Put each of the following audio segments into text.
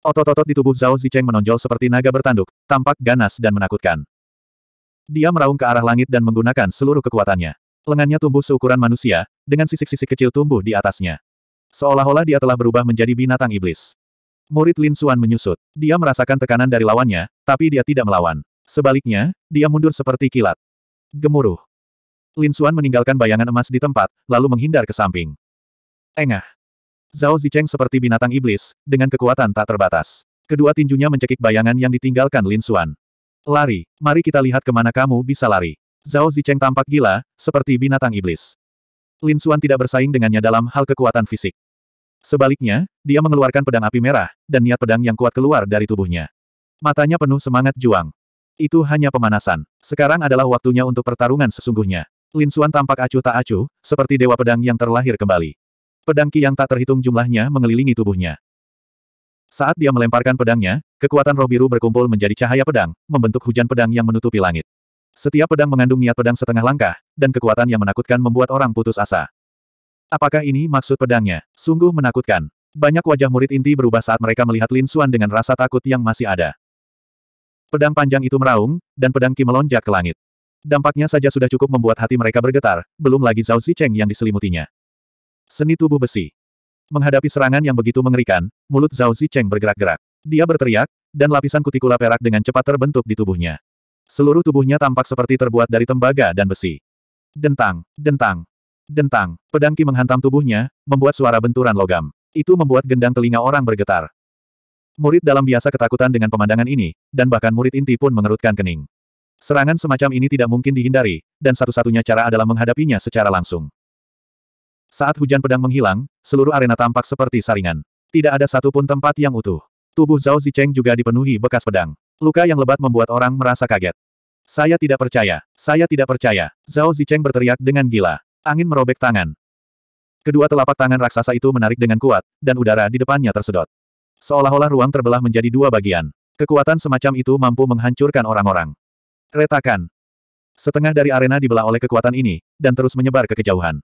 Otot-otot di tubuh Zhao Zicheng menonjol seperti naga bertanduk, tampak ganas dan menakutkan. Dia meraung ke arah langit dan menggunakan seluruh kekuatannya. Lengannya tumbuh seukuran manusia, dengan sisik-sisik kecil tumbuh di atasnya. Seolah-olah dia telah berubah menjadi binatang iblis. Murid Lin Suan menyusut. Dia merasakan tekanan dari lawannya, tapi dia tidak melawan. Sebaliknya, dia mundur seperti kilat. Gemuruh. Lin Suan meninggalkan bayangan emas di tempat, lalu menghindar ke samping. Engah. Zhao Zicheng seperti binatang iblis, dengan kekuatan tak terbatas. Kedua tinjunya mencekik bayangan yang ditinggalkan Lin Xuan. Lari, mari kita lihat kemana kamu bisa lari. Zhao Zicheng tampak gila, seperti binatang iblis. Lin Xuan tidak bersaing dengannya dalam hal kekuatan fisik. Sebaliknya, dia mengeluarkan pedang api merah, dan niat pedang yang kuat keluar dari tubuhnya. Matanya penuh semangat juang. Itu hanya pemanasan. Sekarang adalah waktunya untuk pertarungan sesungguhnya. Lin Xuan tampak acuh tak acuh, seperti dewa pedang yang terlahir kembali. Pedang Ki yang tak terhitung jumlahnya mengelilingi tubuhnya. Saat dia melemparkan pedangnya, kekuatan roh biru berkumpul menjadi cahaya pedang, membentuk hujan pedang yang menutupi langit. Setiap pedang mengandung niat pedang setengah langkah, dan kekuatan yang menakutkan membuat orang putus asa. Apakah ini maksud pedangnya? Sungguh menakutkan. Banyak wajah murid inti berubah saat mereka melihat Lin Xuan dengan rasa takut yang masih ada. Pedang panjang itu meraung, dan pedang Ki melonjak ke langit. Dampaknya saja sudah cukup membuat hati mereka bergetar, belum lagi Zhao Zicheng yang diselimutinya. Seni tubuh besi. Menghadapi serangan yang begitu mengerikan, mulut Zhao Zicheng bergerak-gerak. Dia berteriak, dan lapisan kutikula perak dengan cepat terbentuk di tubuhnya. Seluruh tubuhnya tampak seperti terbuat dari tembaga dan besi. Dentang, dentang, dentang, pedangki menghantam tubuhnya, membuat suara benturan logam. Itu membuat gendang telinga orang bergetar. Murid dalam biasa ketakutan dengan pemandangan ini, dan bahkan murid inti pun mengerutkan kening. Serangan semacam ini tidak mungkin dihindari, dan satu-satunya cara adalah menghadapinya secara langsung. Saat hujan pedang menghilang, seluruh arena tampak seperti saringan. Tidak ada satupun tempat yang utuh. Tubuh Zhao Zicheng juga dipenuhi bekas pedang. Luka yang lebat membuat orang merasa kaget. Saya tidak percaya, saya tidak percaya. Zhao Zicheng berteriak dengan gila. Angin merobek tangan. Kedua telapak tangan raksasa itu menarik dengan kuat, dan udara di depannya tersedot. Seolah-olah ruang terbelah menjadi dua bagian. Kekuatan semacam itu mampu menghancurkan orang-orang. Retakan. Setengah dari arena dibelah oleh kekuatan ini, dan terus menyebar ke kejauhan.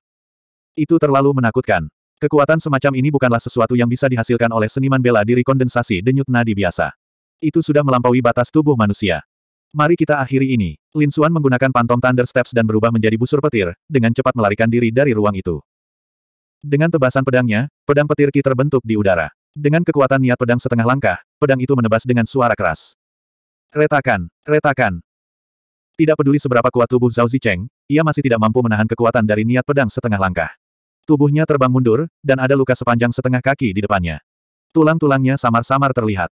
Itu terlalu menakutkan. Kekuatan semacam ini bukanlah sesuatu yang bisa dihasilkan oleh seniman bela diri kondensasi denyut nadi biasa. Itu sudah melampaui batas tubuh manusia. Mari kita akhiri ini. Lin Xuan menggunakan pantom Thunder Steps dan berubah menjadi busur petir, dengan cepat melarikan diri dari ruang itu. Dengan tebasan pedangnya, pedang petir Ki terbentuk di udara. Dengan kekuatan niat pedang setengah langkah, pedang itu menebas dengan suara keras. Retakan, retakan. Tidak peduli seberapa kuat tubuh Zhao Zicheng, ia masih tidak mampu menahan kekuatan dari niat pedang setengah langkah. Tubuhnya terbang mundur, dan ada luka sepanjang setengah kaki di depannya. Tulang-tulangnya samar-samar terlihat.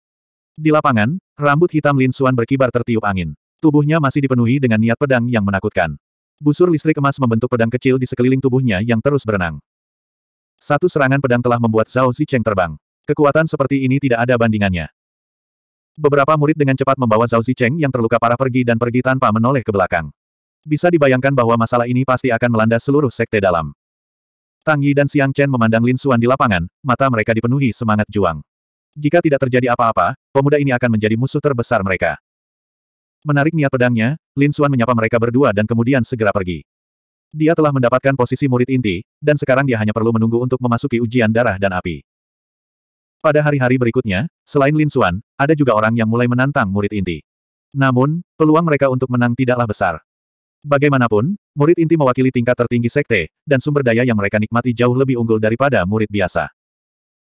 Di lapangan, rambut hitam Lin Suan berkibar tertiup angin. Tubuhnya masih dipenuhi dengan niat pedang yang menakutkan. Busur listrik emas membentuk pedang kecil di sekeliling tubuhnya yang terus berenang. Satu serangan pedang telah membuat Zhao Zicheng terbang. Kekuatan seperti ini tidak ada bandingannya. Beberapa murid dengan cepat membawa Zhao Zicheng yang terluka parah pergi dan pergi tanpa menoleh ke belakang. Bisa dibayangkan bahwa masalah ini pasti akan melanda seluruh sekte dalam. Tang Yi dan Siang Chen memandang Lin Xuan di lapangan, mata mereka dipenuhi semangat juang. Jika tidak terjadi apa-apa, pemuda ini akan menjadi musuh terbesar mereka. Menarik niat pedangnya, Lin Xuan menyapa mereka berdua dan kemudian segera pergi. Dia telah mendapatkan posisi murid inti, dan sekarang dia hanya perlu menunggu untuk memasuki ujian darah dan api. Pada hari-hari berikutnya, selain Lin Xuan, ada juga orang yang mulai menantang murid inti. Namun, peluang mereka untuk menang tidaklah besar. Bagaimanapun, murid inti mewakili tingkat tertinggi sekte, dan sumber daya yang mereka nikmati jauh lebih unggul daripada murid biasa.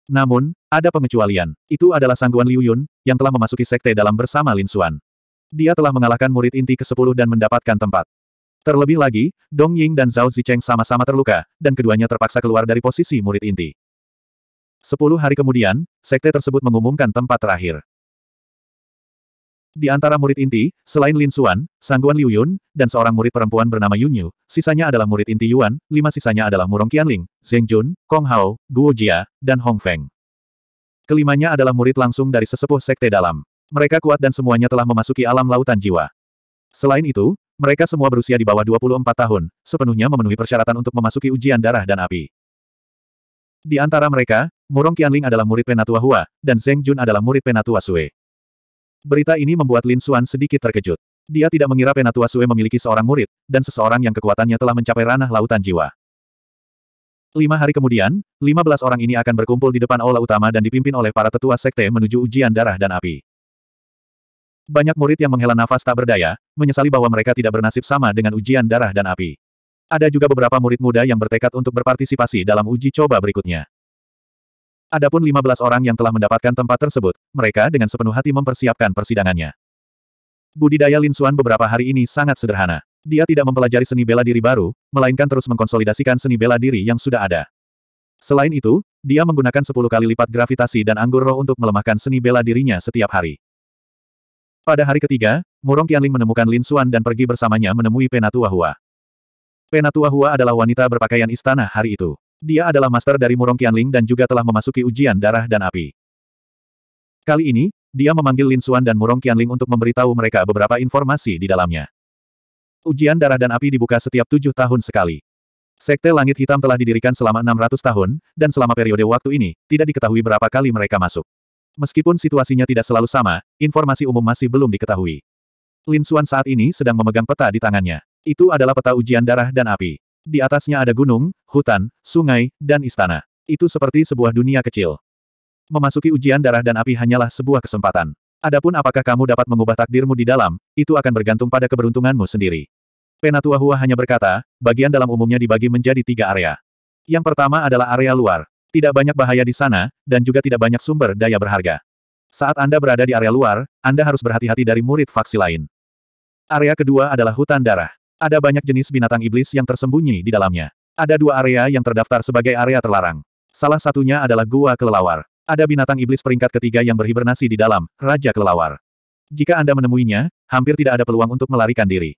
Namun, ada pengecualian. Itu adalah sangguan Liu Yun, yang telah memasuki sekte dalam bersama Lin Xuan. Dia telah mengalahkan murid inti ke-10 dan mendapatkan tempat. Terlebih lagi, Dong Ying dan Zhao Zicheng sama-sama terluka, dan keduanya terpaksa keluar dari posisi murid inti. Sepuluh hari kemudian, sekte tersebut mengumumkan tempat terakhir. Di antara murid inti, selain Lin Xuan, Sangguan Liu Yun, dan seorang murid perempuan bernama Yun Yu, sisanya adalah murid inti Yuan, lima sisanya adalah Murong Qianling, Zheng Jun, Kong Hao, Guo Jia, dan Hong Feng. Kelimanya adalah murid langsung dari sesepuh sekte dalam. Mereka kuat dan semuanya telah memasuki alam lautan jiwa. Selain itu, mereka semua berusia di bawah 24 tahun, sepenuhnya memenuhi persyaratan untuk memasuki ujian darah dan api. Di antara mereka, Murong Qianling adalah murid Penatua Hua, dan Zheng Jun adalah murid Penatua Sui. Berita ini membuat Lin Xuan sedikit terkejut. Dia tidak mengira Penatua Sue memiliki seorang murid, dan seseorang yang kekuatannya telah mencapai ranah lautan jiwa. Lima hari kemudian, lima belas orang ini akan berkumpul di depan aula utama dan dipimpin oleh para tetua sekte menuju ujian darah dan api. Banyak murid yang menghela nafas tak berdaya, menyesali bahwa mereka tidak bernasib sama dengan ujian darah dan api. Ada juga beberapa murid muda yang bertekad untuk berpartisipasi dalam uji coba berikutnya. Adapun 15 orang yang telah mendapatkan tempat tersebut, mereka dengan sepenuh hati mempersiapkan persidangannya. Budidaya Lin Xuan beberapa hari ini sangat sederhana. Dia tidak mempelajari seni bela diri baru, melainkan terus mengkonsolidasikan seni bela diri yang sudah ada. Selain itu, dia menggunakan 10 kali lipat gravitasi dan anggur roh untuk melemahkan seni bela dirinya setiap hari. Pada hari ketiga, Murong Qianling menemukan Lin Xuan dan pergi bersamanya menemui Penatua Hua. Penatua Hua adalah wanita berpakaian istana hari itu. Dia adalah master dari Murong Qianling dan juga telah memasuki ujian darah dan api. Kali ini, dia memanggil Lin Xuan dan Murong Qianling untuk memberitahu mereka beberapa informasi di dalamnya. Ujian darah dan api dibuka setiap tujuh tahun sekali. Sekte Langit Hitam telah didirikan selama 600 tahun, dan selama periode waktu ini, tidak diketahui berapa kali mereka masuk. Meskipun situasinya tidak selalu sama, informasi umum masih belum diketahui. Lin Xuan saat ini sedang memegang peta di tangannya. Itu adalah peta ujian darah dan api. Di atasnya ada gunung, hutan, sungai, dan istana. Itu seperti sebuah dunia kecil. Memasuki ujian darah dan api hanyalah sebuah kesempatan. Adapun apakah kamu dapat mengubah takdirmu di dalam, itu akan bergantung pada keberuntunganmu sendiri. Penatua Hua hanya berkata, bagian dalam umumnya dibagi menjadi tiga area. Yang pertama adalah area luar. Tidak banyak bahaya di sana, dan juga tidak banyak sumber daya berharga. Saat Anda berada di area luar, Anda harus berhati-hati dari murid faksi lain. Area kedua adalah hutan darah. Ada banyak jenis binatang iblis yang tersembunyi di dalamnya. Ada dua area yang terdaftar sebagai area terlarang. Salah satunya adalah Gua Kelelawar. Ada binatang iblis peringkat ketiga yang berhibernasi di dalam, Raja Kelelawar. Jika Anda menemuinya, hampir tidak ada peluang untuk melarikan diri.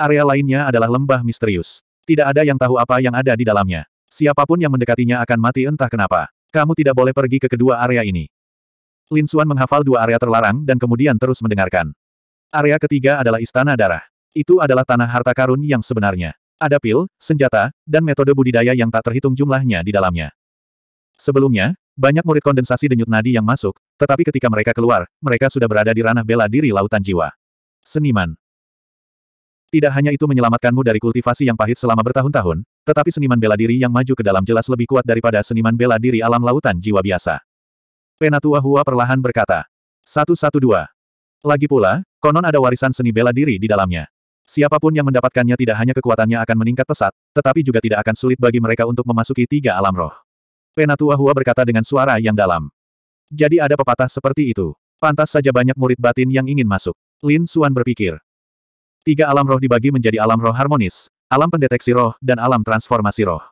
Area lainnya adalah lembah misterius. Tidak ada yang tahu apa yang ada di dalamnya. Siapapun yang mendekatinya akan mati entah kenapa. Kamu tidak boleh pergi ke kedua area ini. Lin Suan menghafal dua area terlarang dan kemudian terus mendengarkan. Area ketiga adalah Istana Darah. Itu adalah tanah harta karun yang sebenarnya. Ada pil, senjata, dan metode budidaya yang tak terhitung jumlahnya di dalamnya. Sebelumnya, banyak murid kondensasi denyut nadi yang masuk, tetapi ketika mereka keluar, mereka sudah berada di ranah bela diri lautan jiwa. Seniman. Tidak hanya itu menyelamatkanmu dari kultivasi yang pahit selama bertahun-tahun, tetapi seniman bela diri yang maju ke dalam jelas lebih kuat daripada seniman bela diri alam lautan jiwa biasa. Penatua Hua perlahan berkata. 112. Lagi pula, konon ada warisan seni bela diri di dalamnya. Siapapun yang mendapatkannya tidak hanya kekuatannya akan meningkat pesat, tetapi juga tidak akan sulit bagi mereka untuk memasuki tiga alam roh. Penatua Hua berkata dengan suara yang dalam. Jadi ada pepatah seperti itu. Pantas saja banyak murid batin yang ingin masuk. Lin Suan berpikir. Tiga alam roh dibagi menjadi alam roh harmonis, alam pendeteksi roh, dan alam transformasi roh.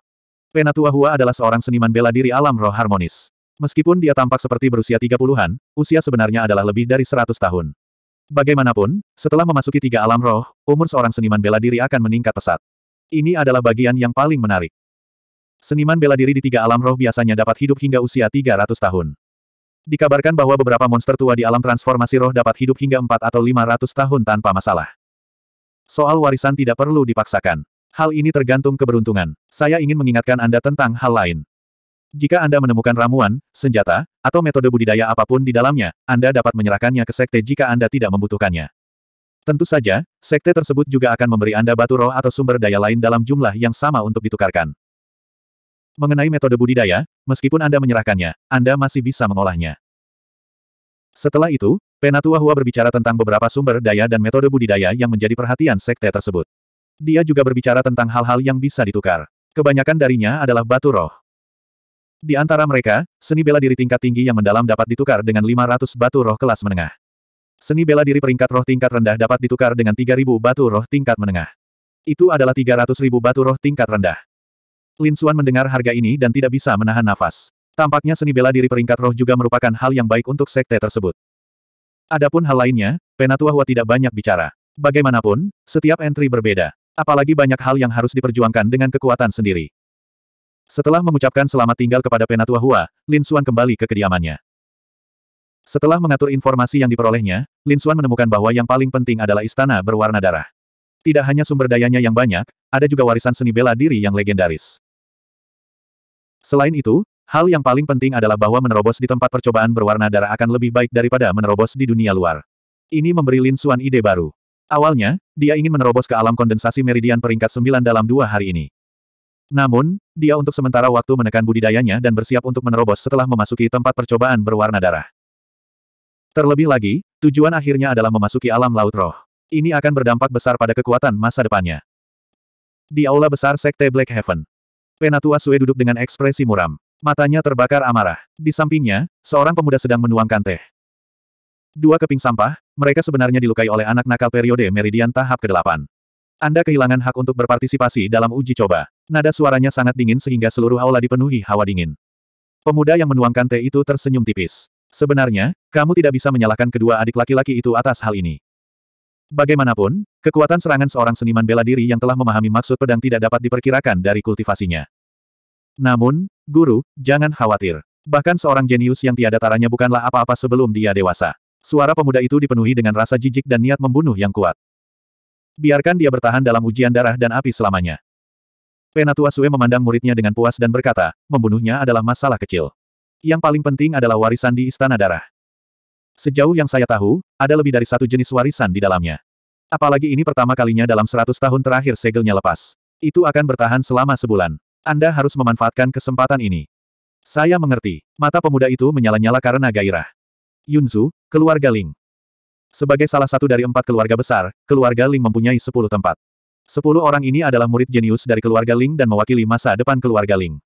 Penatua Hua adalah seorang seniman bela diri alam roh harmonis. Meskipun dia tampak seperti berusia tiga puluhan, usia sebenarnya adalah lebih dari seratus tahun. Bagaimanapun, setelah memasuki tiga alam roh, umur seorang seniman bela diri akan meningkat pesat. Ini adalah bagian yang paling menarik. Seniman bela diri di tiga alam roh biasanya dapat hidup hingga usia 300 tahun. Dikabarkan bahwa beberapa monster tua di alam transformasi roh dapat hidup hingga 4 atau 500 tahun tanpa masalah. Soal warisan tidak perlu dipaksakan. Hal ini tergantung keberuntungan. Saya ingin mengingatkan Anda tentang hal lain. Jika Anda menemukan ramuan, senjata, atau metode budidaya apapun di dalamnya, Anda dapat menyerahkannya ke sekte jika Anda tidak membutuhkannya. Tentu saja, sekte tersebut juga akan memberi Anda batu roh atau sumber daya lain dalam jumlah yang sama untuk ditukarkan. Mengenai metode budidaya, meskipun Anda menyerahkannya, Anda masih bisa mengolahnya. Setelah itu, Penatua Hua berbicara tentang beberapa sumber daya dan metode budidaya yang menjadi perhatian sekte tersebut. Dia juga berbicara tentang hal-hal yang bisa ditukar. Kebanyakan darinya adalah batu roh. Di antara mereka, seni bela diri tingkat tinggi yang mendalam dapat ditukar dengan 500 batu roh kelas menengah. Seni bela diri peringkat roh tingkat rendah dapat ditukar dengan 3.000 batu roh tingkat menengah. Itu adalah 300.000 batu roh tingkat rendah. Lin Suan mendengar harga ini dan tidak bisa menahan nafas. Tampaknya seni bela diri peringkat roh juga merupakan hal yang baik untuk sekte tersebut. Adapun hal lainnya, Penatua Hua tidak banyak bicara. Bagaimanapun, setiap entry berbeda. Apalagi banyak hal yang harus diperjuangkan dengan kekuatan sendiri. Setelah mengucapkan selamat tinggal kepada Penatua Hua, Lin Xuan kembali ke kediamannya. Setelah mengatur informasi yang diperolehnya, Lin Xuan menemukan bahwa yang paling penting adalah istana berwarna darah. Tidak hanya sumber dayanya yang banyak, ada juga warisan seni bela diri yang legendaris. Selain itu, hal yang paling penting adalah bahwa menerobos di tempat percobaan berwarna darah akan lebih baik daripada menerobos di dunia luar. Ini memberi Lin Xuan ide baru. Awalnya, dia ingin menerobos ke alam kondensasi meridian peringkat 9 dalam dua hari ini. Namun, dia untuk sementara waktu menekan budidayanya dan bersiap untuk menerobos setelah memasuki tempat percobaan berwarna darah. Terlebih lagi, tujuan akhirnya adalah memasuki alam laut roh. Ini akan berdampak besar pada kekuatan masa depannya. Di aula besar Sekte Black Heaven, Penatua Sue duduk dengan ekspresi muram. Matanya terbakar amarah. Di sampingnya, seorang pemuda sedang menuangkan teh. Dua keping sampah, mereka sebenarnya dilukai oleh anak nakal periode Meridian tahap ke-8. Anda kehilangan hak untuk berpartisipasi dalam uji coba. Nada suaranya sangat dingin sehingga seluruh aula dipenuhi hawa dingin. Pemuda yang menuangkan teh itu tersenyum tipis. Sebenarnya, kamu tidak bisa menyalahkan kedua adik laki-laki itu atas hal ini. Bagaimanapun, kekuatan serangan seorang seniman bela diri yang telah memahami maksud pedang tidak dapat diperkirakan dari kultivasinya. Namun, guru, jangan khawatir. Bahkan seorang jenius yang tiada taranya bukanlah apa-apa sebelum dia dewasa. Suara pemuda itu dipenuhi dengan rasa jijik dan niat membunuh yang kuat. Biarkan dia bertahan dalam ujian darah dan api selamanya. Penatua Sue memandang muridnya dengan puas dan berkata, membunuhnya adalah masalah kecil. Yang paling penting adalah warisan di Istana Darah. Sejauh yang saya tahu, ada lebih dari satu jenis warisan di dalamnya. Apalagi ini pertama kalinya dalam seratus tahun terakhir segelnya lepas. Itu akan bertahan selama sebulan. Anda harus memanfaatkan kesempatan ini. Saya mengerti. Mata pemuda itu menyala-nyala karena gairah. Yunzu, keluarga Ling. Sebagai salah satu dari empat keluarga besar, keluarga Ling mempunyai sepuluh tempat. Sepuluh orang ini adalah murid jenius dari keluarga Ling dan mewakili masa depan keluarga Ling.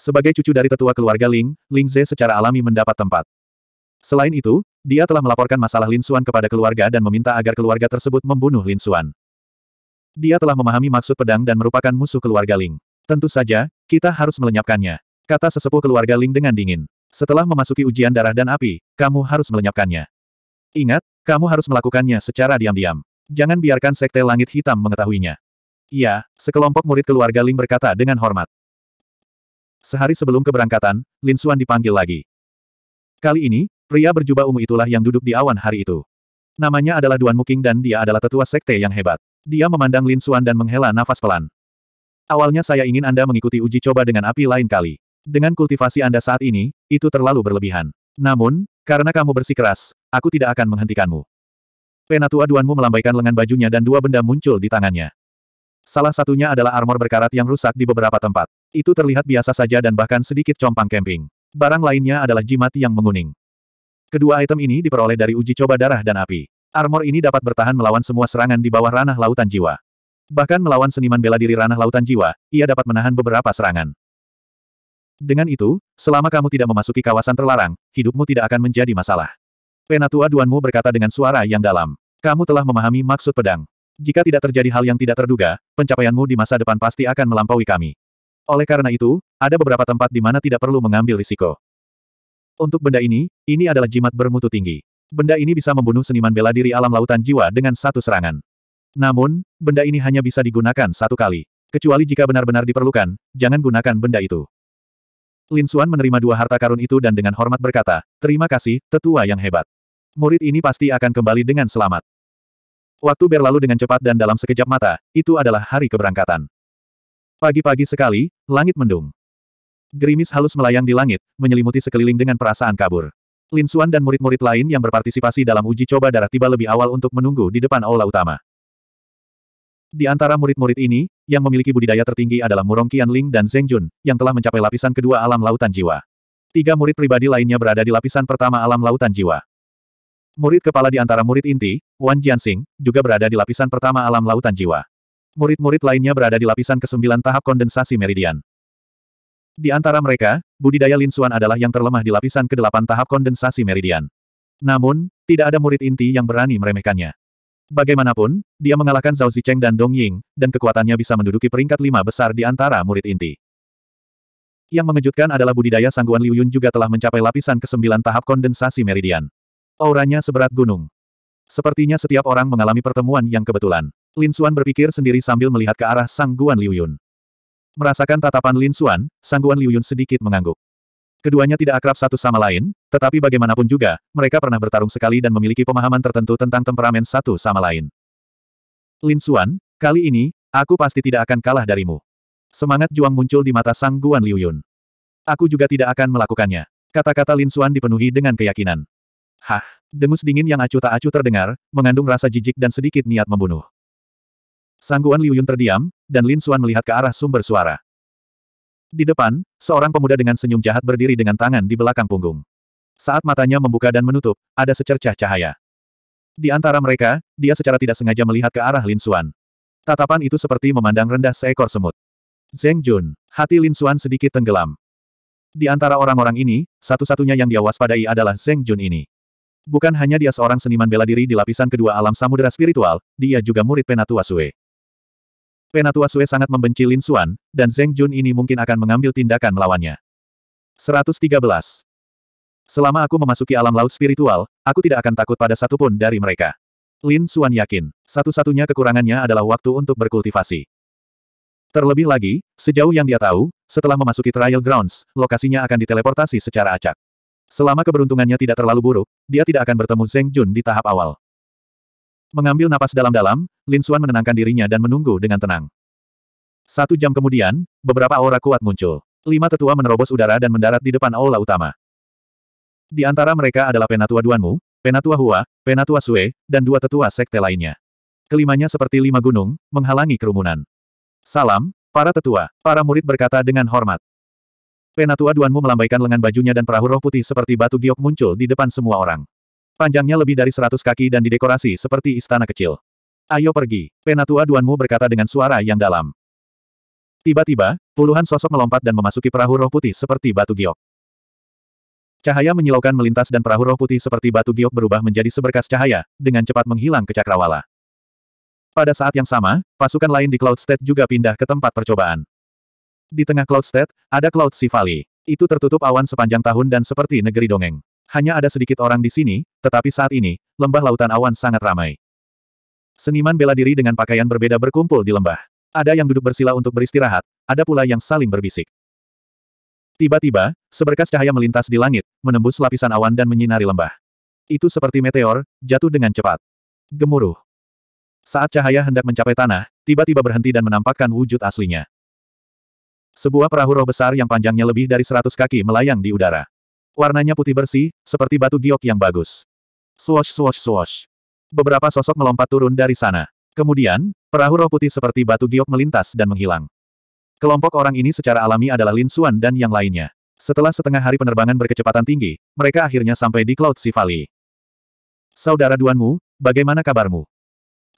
Sebagai cucu dari tetua keluarga Ling, Ling Ze secara alami mendapat tempat. Selain itu, dia telah melaporkan masalah Lin Xuan kepada keluarga dan meminta agar keluarga tersebut membunuh Lin Xuan. Dia telah memahami maksud pedang dan merupakan musuh keluarga Ling. Tentu saja, kita harus melenyapkannya. Kata sesepuh keluarga Ling dengan dingin. Setelah memasuki ujian darah dan api, kamu harus melenyapkannya. Ingat, kamu harus melakukannya secara diam-diam. Jangan biarkan Sekte Langit Hitam mengetahuinya. Iya, sekelompok murid keluarga Ling berkata dengan hormat. Sehari sebelum keberangkatan, Lin Suan dipanggil lagi. Kali ini, pria berjubah ungu itulah yang duduk di awan hari itu. Namanya adalah Duan Muking dan dia adalah tetua sekte yang hebat. Dia memandang Lin Suan dan menghela nafas pelan. Awalnya saya ingin Anda mengikuti uji coba dengan api lain kali. Dengan kultivasi Anda saat ini, itu terlalu berlebihan. Namun, karena kamu bersikeras, Aku tidak akan menghentikanmu. Penatua Duanmu melambaikan lengan bajunya dan dua benda muncul di tangannya. Salah satunya adalah armor berkarat yang rusak di beberapa tempat. Itu terlihat biasa saja dan bahkan sedikit compang camping. Barang lainnya adalah jimat yang menguning. Kedua item ini diperoleh dari uji coba darah dan api. Armor ini dapat bertahan melawan semua serangan di bawah ranah lautan jiwa. Bahkan melawan seniman bela diri ranah lautan jiwa, ia dapat menahan beberapa serangan. Dengan itu, selama kamu tidak memasuki kawasan terlarang, hidupmu tidak akan menjadi masalah. Penatua Duanmu berkata dengan suara yang dalam. Kamu telah memahami maksud pedang. Jika tidak terjadi hal yang tidak terduga, pencapaianmu di masa depan pasti akan melampaui kami. Oleh karena itu, ada beberapa tempat di mana tidak perlu mengambil risiko. Untuk benda ini, ini adalah jimat bermutu tinggi. Benda ini bisa membunuh seniman bela diri alam lautan jiwa dengan satu serangan. Namun, benda ini hanya bisa digunakan satu kali. Kecuali jika benar-benar diperlukan, jangan gunakan benda itu. Lin Xuan menerima dua harta karun itu dan dengan hormat berkata, terima kasih, tetua yang hebat. Murid ini pasti akan kembali dengan selamat. Waktu berlalu dengan cepat dan dalam sekejap mata, itu adalah hari keberangkatan. Pagi-pagi sekali, langit mendung. Gerimis halus melayang di langit, menyelimuti sekeliling dengan perasaan kabur. Lin Xuan dan murid-murid lain yang berpartisipasi dalam uji coba darah tiba lebih awal untuk menunggu di depan aula utama. Di antara murid-murid ini, yang memiliki budidaya tertinggi adalah Murong Qianling dan Zheng Jun, yang telah mencapai lapisan kedua alam lautan jiwa. Tiga murid pribadi lainnya berada di lapisan pertama alam lautan jiwa. Murid kepala di antara murid inti, Wan Jianxing, juga berada di lapisan pertama alam lautan jiwa. Murid-murid lainnya berada di lapisan ke-9 tahap kondensasi meridian. Di antara mereka, budidaya Lin Xuan adalah yang terlemah di lapisan ke-8 tahap kondensasi meridian. Namun, tidak ada murid inti yang berani meremehkannya. Bagaimanapun, dia mengalahkan Zhao Zicheng dan Dong Ying, dan kekuatannya bisa menduduki peringkat lima besar di antara murid inti. Yang mengejutkan adalah budidaya sangguan Liu Yun juga telah mencapai lapisan ke-9 tahap kondensasi meridian. Auranya seberat gunung. Sepertinya setiap orang mengalami pertemuan yang kebetulan. Lin Xuan berpikir sendiri sambil melihat ke arah sangguan Liu Yun. Merasakan tatapan Lin Xuan, sangguan Liu Yun sedikit mengangguk. Keduanya tidak akrab satu sama lain, tetapi bagaimanapun juga, mereka pernah bertarung sekali dan memiliki pemahaman tertentu tentang temperamen satu sama lain. Lin Xuan, kali ini, aku pasti tidak akan kalah darimu. Semangat juang muncul di mata Sang Guan Liu Aku juga tidak akan melakukannya. Kata-kata Lin Xuan dipenuhi dengan keyakinan. Hah, dengus dingin yang acuh tak acuh terdengar, mengandung rasa jijik dan sedikit niat membunuh. Sangguan Liu Yun terdiam, dan Lin Xuan melihat ke arah sumber suara. Di depan, seorang pemuda dengan senyum jahat berdiri dengan tangan di belakang punggung. Saat matanya membuka dan menutup, ada secercah cahaya. Di antara mereka, dia secara tidak sengaja melihat ke arah Lin Xuan. Tatapan itu seperti memandang rendah seekor semut. Zeng Jun, hati Lin Xuan sedikit tenggelam. Di antara orang-orang ini, satu-satunya yang dia waspadai adalah Zeng Jun ini. Bukan hanya dia seorang seniman bela diri di lapisan kedua alam samudera spiritual, dia juga murid Penatua Sue. Penatua Sue sangat membenci Lin Xuan, dan Zeng Jun ini mungkin akan mengambil tindakan melawannya. 113. Selama aku memasuki alam laut spiritual, aku tidak akan takut pada satupun dari mereka. Lin Xuan yakin, satu-satunya kekurangannya adalah waktu untuk berkultivasi. Terlebih lagi, sejauh yang dia tahu, setelah memasuki trial grounds, lokasinya akan diteleportasi secara acak. Selama keberuntungannya tidak terlalu buruk, dia tidak akan bertemu Zeng Jun di tahap awal. Mengambil napas dalam-dalam, Lin Suan menenangkan dirinya dan menunggu dengan tenang. Satu jam kemudian, beberapa aura kuat muncul. Lima tetua menerobos udara dan mendarat di depan aula utama. Di antara mereka adalah Penatua Duanmu, Penatua Hua, Penatua Sue, dan dua tetua sekte lainnya. Kelimanya seperti lima gunung, menghalangi kerumunan. Salam, para tetua, para murid berkata dengan hormat. Penatua Duanmu melambaikan lengan bajunya dan perahu roh putih seperti batu giok muncul di depan semua orang. Panjangnya lebih dari seratus kaki dan didekorasi seperti istana kecil. Ayo pergi, penatua Duanmu berkata dengan suara yang dalam. Tiba-tiba, puluhan sosok melompat dan memasuki perahu roh putih seperti batu giok. Cahaya menyilaukan melintas dan perahu roh putih seperti batu giok berubah menjadi seberkas cahaya, dengan cepat menghilang ke cakrawala. Pada saat yang sama, pasukan lain di Cloud State juga pindah ke tempat percobaan. Di tengah Cloud State, ada Cloud Sivali. Itu tertutup awan sepanjang tahun dan seperti negeri dongeng hanya ada sedikit orang di sini, tetapi saat ini, lembah lautan awan sangat ramai. Seniman bela diri dengan pakaian berbeda berkumpul di lembah. Ada yang duduk bersila untuk beristirahat, ada pula yang saling berbisik. Tiba-tiba, seberkas cahaya melintas di langit, menembus lapisan awan dan menyinari lembah. Itu seperti meteor, jatuh dengan cepat. Gemuruh. Saat cahaya hendak mencapai tanah, tiba-tiba berhenti dan menampakkan wujud aslinya. Sebuah perahu roh besar yang panjangnya lebih dari seratus kaki melayang di udara. Warnanya putih bersih, seperti batu giok yang bagus. Swash swash swash. Beberapa sosok melompat turun dari sana. Kemudian, perahu roh putih seperti batu giok melintas dan menghilang. Kelompok orang ini secara alami adalah Lin Xuan dan yang lainnya. Setelah setengah hari penerbangan berkecepatan tinggi, mereka akhirnya sampai di Cloud Sea Valley. Saudara Duanmu, bagaimana kabarmu?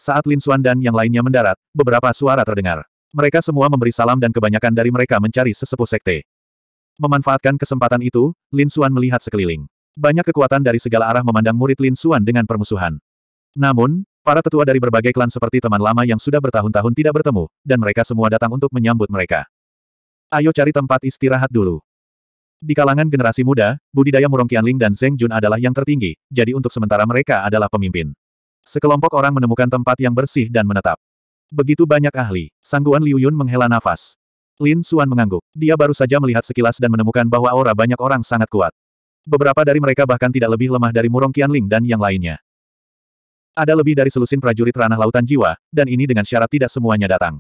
Saat Lin Xuan dan yang lainnya mendarat, beberapa suara terdengar. Mereka semua memberi salam dan kebanyakan dari mereka mencari sesepuh sekte. Memanfaatkan kesempatan itu, Lin Xuan melihat sekeliling. Banyak kekuatan dari segala arah memandang murid Lin Xuan dengan permusuhan. Namun, para tetua dari berbagai klan seperti teman lama yang sudah bertahun-tahun tidak bertemu, dan mereka semua datang untuk menyambut mereka. Ayo cari tempat istirahat dulu. Di kalangan generasi muda, budidaya Murong Qianling dan Zeng Jun adalah yang tertinggi, jadi untuk sementara mereka adalah pemimpin. Sekelompok orang menemukan tempat yang bersih dan menetap. Begitu banyak ahli, Sangguan Liu Yun menghela nafas. Lin Suan mengangguk. Dia baru saja melihat sekilas dan menemukan bahwa aura banyak orang sangat kuat. Beberapa dari mereka bahkan tidak lebih lemah dari Murong Qianling dan yang lainnya. Ada lebih dari selusin prajurit ranah lautan jiwa, dan ini dengan syarat tidak semuanya datang.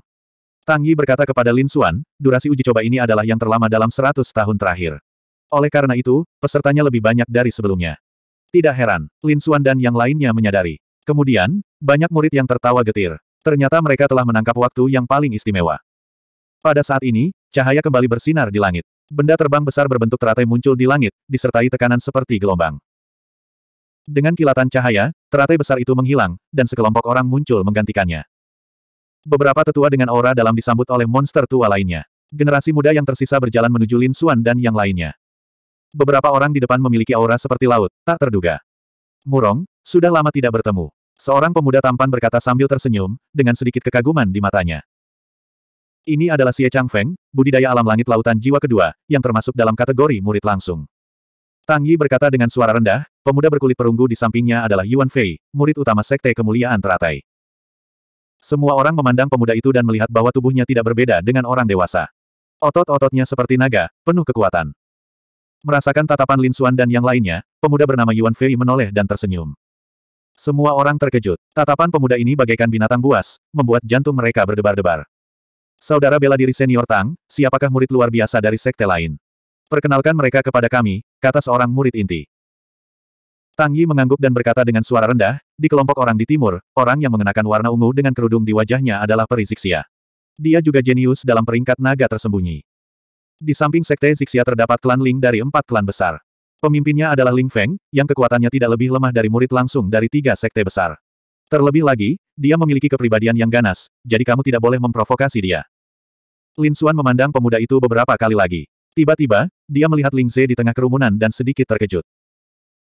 Tang Yi berkata kepada Lin Suan, durasi uji coba ini adalah yang terlama dalam 100 tahun terakhir. Oleh karena itu, pesertanya lebih banyak dari sebelumnya. Tidak heran, Lin Suan dan yang lainnya menyadari. Kemudian, banyak murid yang tertawa getir. Ternyata mereka telah menangkap waktu yang paling istimewa. Pada saat ini, cahaya kembali bersinar di langit. Benda terbang besar berbentuk teratai muncul di langit, disertai tekanan seperti gelombang. Dengan kilatan cahaya, teratai besar itu menghilang, dan sekelompok orang muncul menggantikannya. Beberapa tetua dengan aura dalam disambut oleh monster tua lainnya. Generasi muda yang tersisa berjalan menuju Lin Xuan dan yang lainnya. Beberapa orang di depan memiliki aura seperti laut, tak terduga. Murong, sudah lama tidak bertemu. Seorang pemuda tampan berkata sambil tersenyum, dengan sedikit kekaguman di matanya. Ini adalah Xie Feng, budidaya alam langit lautan jiwa kedua, yang termasuk dalam kategori murid langsung. Tang Yi berkata dengan suara rendah, pemuda berkulit perunggu di sampingnya adalah Yuan Fei, murid utama Sekte Kemuliaan Teratai. Semua orang memandang pemuda itu dan melihat bahwa tubuhnya tidak berbeda dengan orang dewasa. Otot-ototnya seperti naga, penuh kekuatan. Merasakan tatapan Lin Xuan dan yang lainnya, pemuda bernama Yuan Fei menoleh dan tersenyum. Semua orang terkejut. Tatapan pemuda ini bagaikan binatang buas, membuat jantung mereka berdebar-debar. Saudara bela diri senior Tang, siapakah murid luar biasa dari sekte lain? Perkenalkan mereka kepada kami, kata seorang murid inti. Tang Yi mengangguk dan berkata dengan suara rendah, di kelompok orang di timur, orang yang mengenakan warna ungu dengan kerudung di wajahnya adalah periziksia. Dia juga jenius dalam peringkat naga tersembunyi. Di samping sekte Zixia terdapat klan Ling dari empat klan besar. Pemimpinnya adalah Ling Feng, yang kekuatannya tidak lebih lemah dari murid langsung dari tiga sekte besar. Terlebih lagi, dia memiliki kepribadian yang ganas, jadi kamu tidak boleh memprovokasi dia. Lin Xuan memandang pemuda itu beberapa kali lagi. Tiba-tiba, dia melihat Ling Ze di tengah kerumunan dan sedikit terkejut.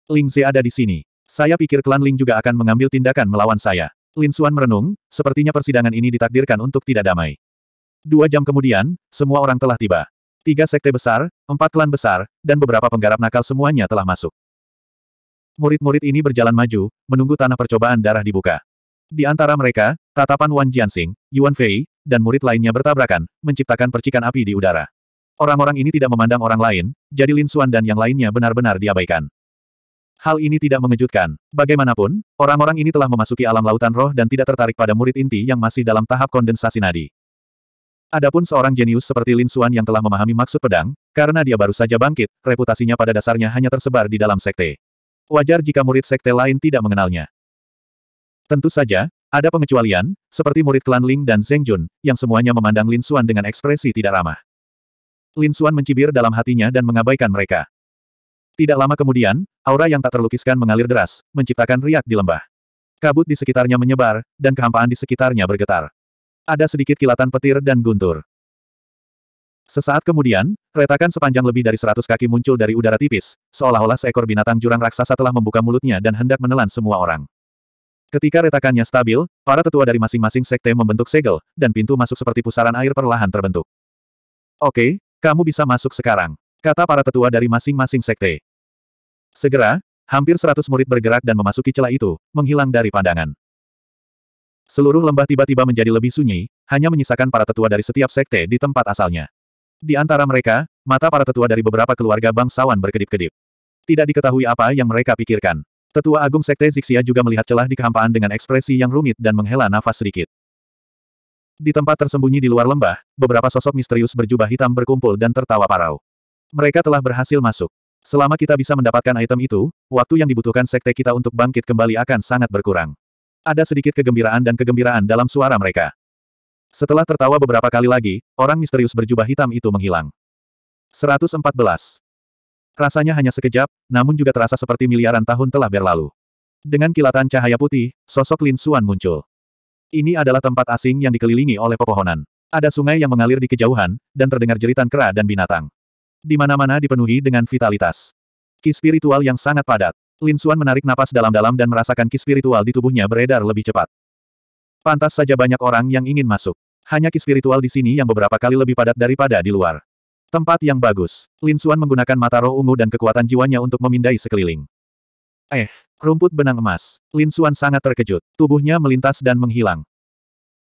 Ling Ze ada di sini. Saya pikir klan Ling juga akan mengambil tindakan melawan saya. Lin Xuan merenung, sepertinya persidangan ini ditakdirkan untuk tidak damai. Dua jam kemudian, semua orang telah tiba. Tiga sekte besar, empat klan besar, dan beberapa penggarap nakal semuanya telah masuk. Murid-murid ini berjalan maju, menunggu tanah percobaan darah dibuka. Di antara mereka, tatapan Wan Jiansing, Yuan Fei, dan murid lainnya bertabrakan, menciptakan percikan api di udara. Orang-orang ini tidak memandang orang lain, jadi Lin Xuan dan yang lainnya benar-benar diabaikan. Hal ini tidak mengejutkan. Bagaimanapun, orang-orang ini telah memasuki alam lautan roh dan tidak tertarik pada murid inti yang masih dalam tahap kondensasi nadi. Adapun seorang jenius seperti Lin Xuan yang telah memahami maksud pedang, karena dia baru saja bangkit, reputasinya pada dasarnya hanya tersebar di dalam sekte. Wajar jika murid sekte lain tidak mengenalnya. Tentu saja, ada pengecualian, seperti murid klan Ling dan Zheng Jun, yang semuanya memandang Lin Xuan dengan ekspresi tidak ramah. Lin Xuan mencibir dalam hatinya dan mengabaikan mereka. Tidak lama kemudian, aura yang tak terlukiskan mengalir deras, menciptakan riak di lembah. Kabut di sekitarnya menyebar, dan kehampaan di sekitarnya bergetar. Ada sedikit kilatan petir dan guntur. Sesaat kemudian, retakan sepanjang lebih dari seratus kaki muncul dari udara tipis, seolah-olah seekor binatang jurang raksasa telah membuka mulutnya dan hendak menelan semua orang. Ketika retakannya stabil, para tetua dari masing-masing sekte membentuk segel, dan pintu masuk seperti pusaran air perlahan terbentuk. Oke, kamu bisa masuk sekarang, kata para tetua dari masing-masing sekte. Segera, hampir seratus murid bergerak dan memasuki celah itu, menghilang dari pandangan. Seluruh lembah tiba-tiba menjadi lebih sunyi, hanya menyisakan para tetua dari setiap sekte di tempat asalnya. Di antara mereka, mata para tetua dari beberapa keluarga bangsawan berkedip-kedip. Tidak diketahui apa yang mereka pikirkan. Tetua Agung Sekte Zixia juga melihat celah di kehampaan dengan ekspresi yang rumit dan menghela nafas sedikit. Di tempat tersembunyi di luar lembah, beberapa sosok misterius berjubah hitam berkumpul dan tertawa parau. Mereka telah berhasil masuk. Selama kita bisa mendapatkan item itu, waktu yang dibutuhkan sekte kita untuk bangkit kembali akan sangat berkurang. Ada sedikit kegembiraan dan kegembiraan dalam suara mereka. Setelah tertawa beberapa kali lagi, orang misterius berjubah hitam itu menghilang. 114. Rasanya hanya sekejap, namun juga terasa seperti miliaran tahun telah berlalu. Dengan kilatan cahaya putih, sosok Lin Suan muncul. Ini adalah tempat asing yang dikelilingi oleh pepohonan. Ada sungai yang mengalir di kejauhan, dan terdengar jeritan kera dan binatang. Di mana-mana dipenuhi dengan vitalitas. Ki spiritual yang sangat padat. Lin Suan menarik napas dalam-dalam dan merasakan ki spiritual di tubuhnya beredar lebih cepat. Pantas saja banyak orang yang ingin masuk. Hanya ki spiritual di sini yang beberapa kali lebih padat daripada di luar. Tempat yang bagus. Lin Xuan menggunakan mata roh ungu dan kekuatan jiwanya untuk memindai sekeliling. Eh, rumput benang emas. Lin Xuan sangat terkejut. Tubuhnya melintas dan menghilang.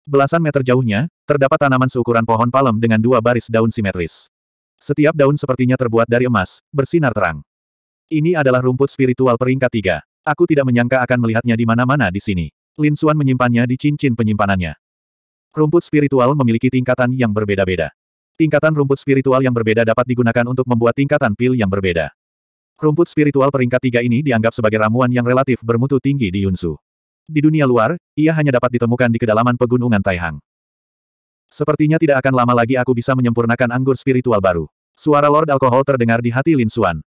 Belasan meter jauhnya, terdapat tanaman seukuran pohon palem dengan dua baris daun simetris. Setiap daun sepertinya terbuat dari emas, bersinar terang. Ini adalah rumput spiritual peringkat tiga. Aku tidak menyangka akan melihatnya di mana-mana di sini. Lin Suan menyimpannya di cincin penyimpanannya. Rumput spiritual memiliki tingkatan yang berbeda-beda. Tingkatan rumput spiritual yang berbeda dapat digunakan untuk membuat tingkatan pil yang berbeda. Rumput spiritual peringkat tiga ini dianggap sebagai ramuan yang relatif bermutu tinggi di Yunsu. Di dunia luar, ia hanya dapat ditemukan di kedalaman pegunungan Taihang. Sepertinya tidak akan lama lagi aku bisa menyempurnakan anggur spiritual baru. Suara Lord Alkohol terdengar di hati Lin Suan.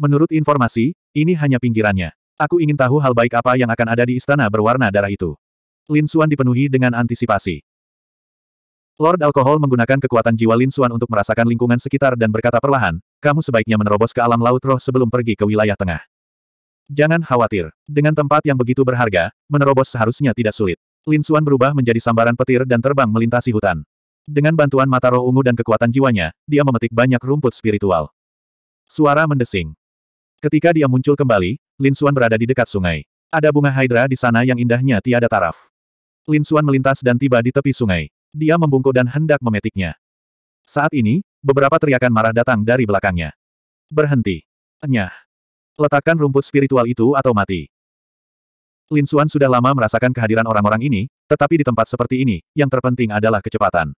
Menurut informasi, ini hanya pinggirannya. Aku ingin tahu hal baik apa yang akan ada di istana berwarna darah itu. Lin Xuan dipenuhi dengan antisipasi. Lord Alkohol menggunakan kekuatan jiwa Lin Xuan untuk merasakan lingkungan sekitar dan berkata perlahan, kamu sebaiknya menerobos ke alam laut roh sebelum pergi ke wilayah tengah. Jangan khawatir. Dengan tempat yang begitu berharga, menerobos seharusnya tidak sulit. Lin Xuan berubah menjadi sambaran petir dan terbang melintasi hutan. Dengan bantuan mata roh ungu dan kekuatan jiwanya, dia memetik banyak rumput spiritual. Suara mendesing. Ketika dia muncul kembali, Lin Xuan berada di dekat sungai. Ada bunga hydra di sana yang indahnya tiada taraf. Lin Xuan melintas dan tiba di tepi sungai. Dia membungkuk dan hendak memetiknya. Saat ini, beberapa teriakan marah datang dari belakangnya. Berhenti. Enyah. Letakkan rumput spiritual itu atau mati. Lin Xuan sudah lama merasakan kehadiran orang-orang ini, tetapi di tempat seperti ini, yang terpenting adalah kecepatan.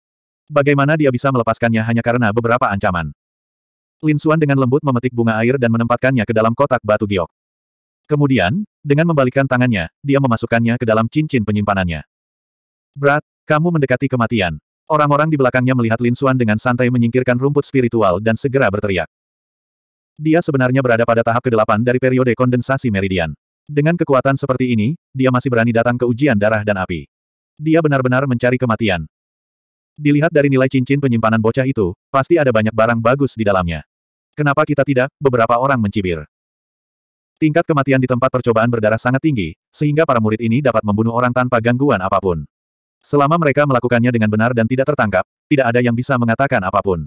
Bagaimana dia bisa melepaskannya hanya karena beberapa ancaman. Lin Xuan dengan lembut memetik bunga air dan menempatkannya ke dalam kotak batu giok. Kemudian, dengan membalikkan tangannya, dia memasukkannya ke dalam cincin penyimpanannya. Berat, kamu mendekati kematian. Orang-orang di belakangnya melihat Lin Xuan dengan santai menyingkirkan rumput spiritual dan segera berteriak. Dia sebenarnya berada pada tahap ke-8 dari periode kondensasi meridian. Dengan kekuatan seperti ini, dia masih berani datang ke ujian darah dan api. Dia benar-benar mencari kematian. Dilihat dari nilai cincin penyimpanan bocah itu, pasti ada banyak barang bagus di dalamnya. Kenapa kita tidak? Beberapa orang mencibir. Tingkat kematian di tempat percobaan berdarah sangat tinggi, sehingga para murid ini dapat membunuh orang tanpa gangguan apapun. Selama mereka melakukannya dengan benar dan tidak tertangkap, tidak ada yang bisa mengatakan apapun.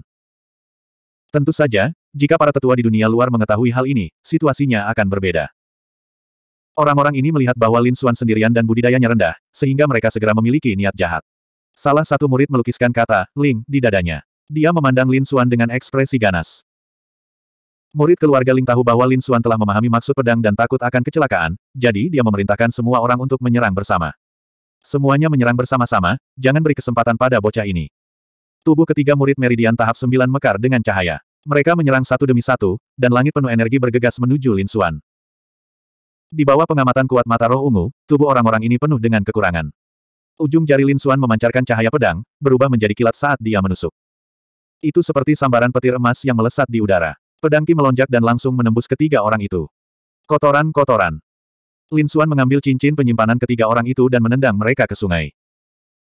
Tentu saja, jika para tetua di dunia luar mengetahui hal ini, situasinya akan berbeda. Orang-orang ini melihat bahwa Lin Xuan sendirian dan budidayanya rendah, sehingga mereka segera memiliki niat jahat. Salah satu murid melukiskan kata, Ling, di dadanya. Dia memandang Lin Xuan dengan ekspresi ganas. Murid keluarga Ling tahu bahwa Lin Xuan telah memahami maksud pedang dan takut akan kecelakaan, jadi dia memerintahkan semua orang untuk menyerang bersama. Semuanya menyerang bersama-sama, jangan beri kesempatan pada bocah ini. Tubuh ketiga murid Meridian tahap 9 mekar dengan cahaya. Mereka menyerang satu demi satu, dan langit penuh energi bergegas menuju Lin Xuan. Di bawah pengamatan kuat mata roh ungu, tubuh orang-orang ini penuh dengan kekurangan. Ujung jari Lin Xuan memancarkan cahaya pedang, berubah menjadi kilat saat dia menusuk. Itu seperti sambaran petir emas yang melesat di udara. Pedangki melonjak dan langsung menembus ketiga orang itu. Kotoran-kotoran. Lin Suan mengambil cincin penyimpanan ketiga orang itu dan menendang mereka ke sungai.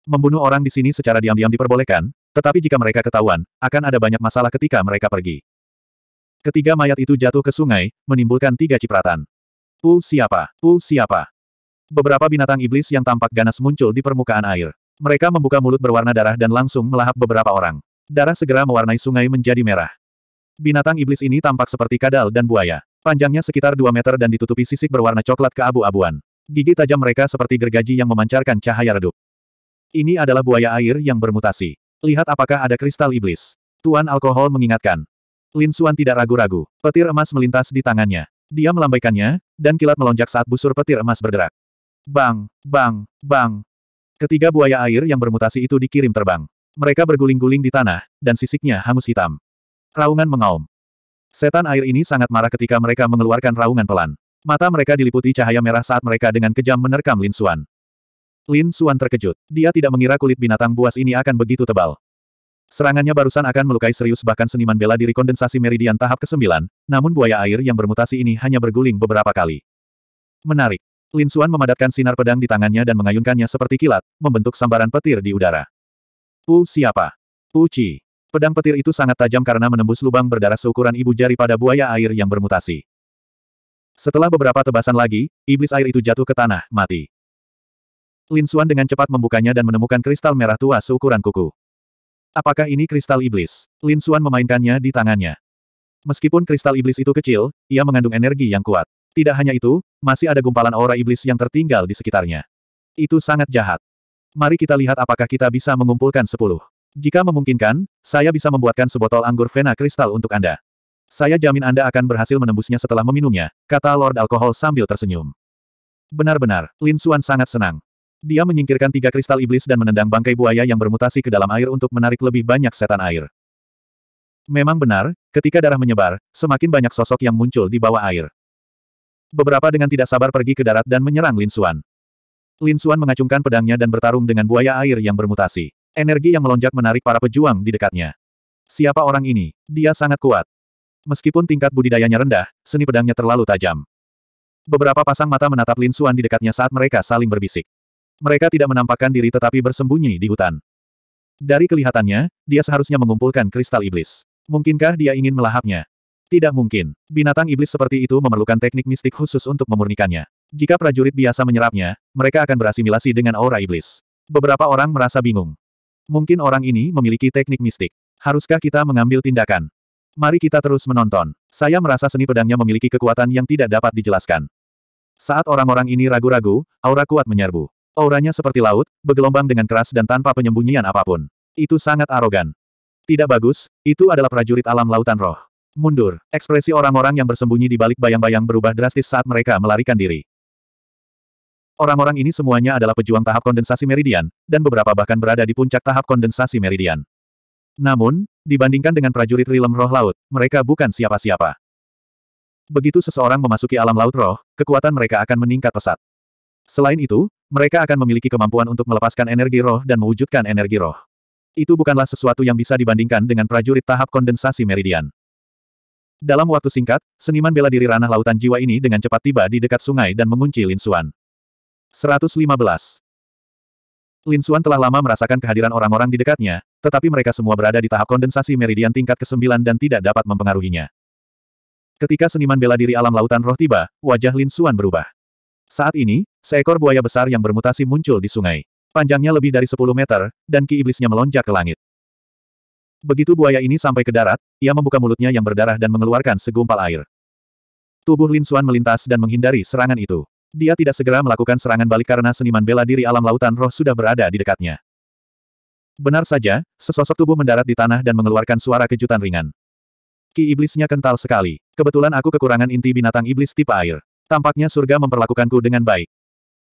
Membunuh orang di sini secara diam-diam diperbolehkan, tetapi jika mereka ketahuan, akan ada banyak masalah ketika mereka pergi. Ketiga mayat itu jatuh ke sungai, menimbulkan tiga cipratan. U siapa? U siapa? Beberapa binatang iblis yang tampak ganas muncul di permukaan air. Mereka membuka mulut berwarna darah dan langsung melahap beberapa orang. Darah segera mewarnai sungai menjadi merah. Binatang iblis ini tampak seperti kadal dan buaya. Panjangnya sekitar 2 meter dan ditutupi sisik berwarna coklat keabu-abuan. Gigi tajam mereka seperti gergaji yang memancarkan cahaya redup. Ini adalah buaya air yang bermutasi. Lihat apakah ada kristal iblis. Tuan Alkohol mengingatkan. Lin Suan tidak ragu-ragu. Petir emas melintas di tangannya. Dia melambaikannya, dan kilat melonjak saat busur petir emas bergerak. Bang, bang, bang. Ketiga buaya air yang bermutasi itu dikirim terbang. Mereka berguling-guling di tanah, dan sisiknya hangus hitam. Raungan mengaum. Setan air ini sangat marah ketika mereka mengeluarkan raungan pelan. Mata mereka diliputi cahaya merah saat mereka dengan kejam menerkam Lin Suan. Lin Suan terkejut. Dia tidak mengira kulit binatang buas ini akan begitu tebal. Serangannya barusan akan melukai serius bahkan seniman bela diri kondensasi meridian tahap ke-9, namun buaya air yang bermutasi ini hanya berguling beberapa kali. Menarik. Lin Suan memadatkan sinar pedang di tangannya dan mengayunkannya seperti kilat, membentuk sambaran petir di udara. Pu siapa? Pu Chi. Pedang petir itu sangat tajam karena menembus lubang berdarah seukuran ibu jari pada buaya air yang bermutasi. Setelah beberapa tebasan lagi, iblis air itu jatuh ke tanah, mati. Lin Xuan dengan cepat membukanya dan menemukan kristal merah tua seukuran kuku. Apakah ini kristal iblis? Lin Xuan memainkannya di tangannya. Meskipun kristal iblis itu kecil, ia mengandung energi yang kuat. Tidak hanya itu, masih ada gumpalan aura iblis yang tertinggal di sekitarnya. Itu sangat jahat. Mari kita lihat apakah kita bisa mengumpulkan sepuluh. Jika memungkinkan, saya bisa membuatkan sebotol anggur Vena kristal untuk Anda. Saya jamin Anda akan berhasil menembusnya setelah meminumnya, kata Lord Alkohol sambil tersenyum. Benar-benar, Lin Suan sangat senang. Dia menyingkirkan tiga kristal iblis dan menendang bangkai buaya yang bermutasi ke dalam air untuk menarik lebih banyak setan air. Memang benar, ketika darah menyebar, semakin banyak sosok yang muncul di bawah air. Beberapa dengan tidak sabar pergi ke darat dan menyerang Lin Suan. Lin Suan mengacungkan pedangnya dan bertarung dengan buaya air yang bermutasi. Energi yang melonjak menarik para pejuang di dekatnya. Siapa orang ini? Dia sangat kuat. Meskipun tingkat budidayanya rendah, seni pedangnya terlalu tajam. Beberapa pasang mata menatap Lin Xuan di dekatnya saat mereka saling berbisik. Mereka tidak menampakkan diri tetapi bersembunyi di hutan. Dari kelihatannya, dia seharusnya mengumpulkan kristal iblis. Mungkinkah dia ingin melahapnya? Tidak mungkin. Binatang iblis seperti itu memerlukan teknik mistik khusus untuk memurnikannya. Jika prajurit biasa menyerapnya, mereka akan berasimilasi dengan aura iblis. Beberapa orang merasa bingung. Mungkin orang ini memiliki teknik mistik. Haruskah kita mengambil tindakan? Mari kita terus menonton. Saya merasa seni pedangnya memiliki kekuatan yang tidak dapat dijelaskan. Saat orang-orang ini ragu-ragu, aura kuat menyerbu. Auranya seperti laut, bergelombang dengan keras dan tanpa penyembunyian apapun. Itu sangat arogan. Tidak bagus, itu adalah prajurit alam lautan roh. Mundur, ekspresi orang-orang yang bersembunyi di balik bayang-bayang berubah drastis saat mereka melarikan diri. Orang-orang ini semuanya adalah pejuang tahap kondensasi meridian, dan beberapa bahkan berada di puncak tahap kondensasi meridian. Namun, dibandingkan dengan prajurit Rilem Roh Laut, mereka bukan siapa-siapa. Begitu seseorang memasuki alam laut roh, kekuatan mereka akan meningkat pesat. Selain itu, mereka akan memiliki kemampuan untuk melepaskan energi roh dan mewujudkan energi roh. Itu bukanlah sesuatu yang bisa dibandingkan dengan prajurit tahap kondensasi meridian. Dalam waktu singkat, seniman bela diri ranah lautan jiwa ini dengan cepat tiba di dekat sungai dan mengunci Lin Suan. 115. Lin Xuan telah lama merasakan kehadiran orang-orang di dekatnya, tetapi mereka semua berada di tahap kondensasi meridian tingkat ke-9 dan tidak dapat mempengaruhinya. Ketika seniman bela diri alam lautan roh tiba, wajah Lin Xuan berubah. Saat ini, seekor buaya besar yang bermutasi muncul di sungai. Panjangnya lebih dari 10 meter, dan ki iblisnya melonjak ke langit. Begitu buaya ini sampai ke darat, ia membuka mulutnya yang berdarah dan mengeluarkan segumpal air. Tubuh Lin Xuan melintas dan menghindari serangan itu. Dia tidak segera melakukan serangan balik karena seniman bela diri alam lautan roh sudah berada di dekatnya. Benar saja, sesosok tubuh mendarat di tanah dan mengeluarkan suara kejutan ringan. Ki iblisnya kental sekali. Kebetulan aku kekurangan inti binatang iblis tipe air. Tampaknya surga memperlakukanku dengan baik.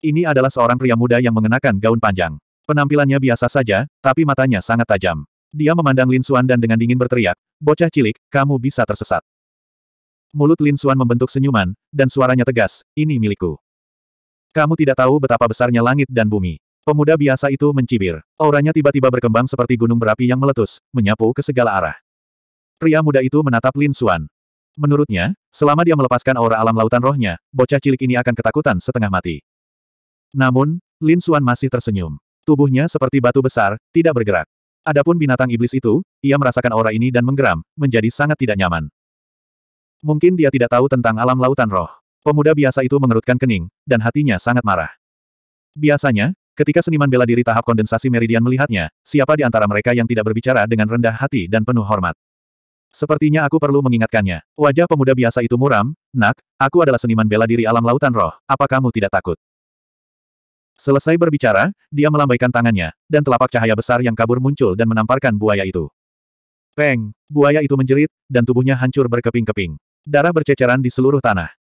Ini adalah seorang pria muda yang mengenakan gaun panjang. Penampilannya biasa saja, tapi matanya sangat tajam. Dia memandang Lin Suan dan dengan dingin berteriak, Bocah cilik, kamu bisa tersesat. Mulut Lin Suan membentuk senyuman, dan suaranya tegas, ini milikku. Kamu tidak tahu betapa besarnya langit dan bumi. Pemuda biasa itu mencibir. Auranya tiba-tiba berkembang seperti gunung berapi yang meletus, menyapu ke segala arah. Pria muda itu menatap Lin Xuan. Menurutnya, selama dia melepaskan aura alam lautan rohnya, bocah cilik ini akan ketakutan setengah mati. Namun, Lin Xuan masih tersenyum. Tubuhnya seperti batu besar, tidak bergerak. Adapun binatang iblis itu, ia merasakan aura ini dan menggeram, menjadi sangat tidak nyaman. Mungkin dia tidak tahu tentang alam lautan roh. Pemuda biasa itu mengerutkan kening, dan hatinya sangat marah. Biasanya, ketika seniman bela diri tahap kondensasi meridian melihatnya, siapa di antara mereka yang tidak berbicara dengan rendah hati dan penuh hormat. Sepertinya aku perlu mengingatkannya. Wajah pemuda biasa itu muram, nak, aku adalah seniman bela diri alam lautan roh, apa kamu tidak takut? Selesai berbicara, dia melambaikan tangannya, dan telapak cahaya besar yang kabur muncul dan menamparkan buaya itu. Peng, buaya itu menjerit, dan tubuhnya hancur berkeping-keping. Darah berceceran di seluruh tanah.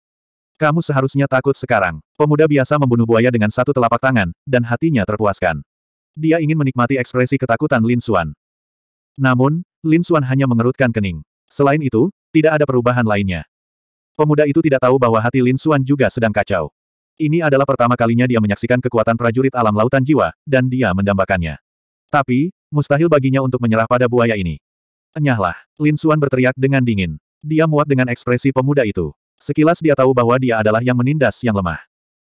Kamu seharusnya takut sekarang. Pemuda biasa membunuh buaya dengan satu telapak tangan, dan hatinya terpuaskan. Dia ingin menikmati ekspresi ketakutan Lin Xuan. Namun, Lin Xuan hanya mengerutkan kening. Selain itu, tidak ada perubahan lainnya. Pemuda itu tidak tahu bahwa hati Lin Xuan juga sedang kacau. Ini adalah pertama kalinya dia menyaksikan kekuatan prajurit alam lautan jiwa, dan dia mendambakannya. Tapi, mustahil baginya untuk menyerah pada buaya ini. Enyahlah, Lin Xuan berteriak dengan dingin. Dia muak dengan ekspresi pemuda itu. Sekilas dia tahu bahwa dia adalah yang menindas yang lemah.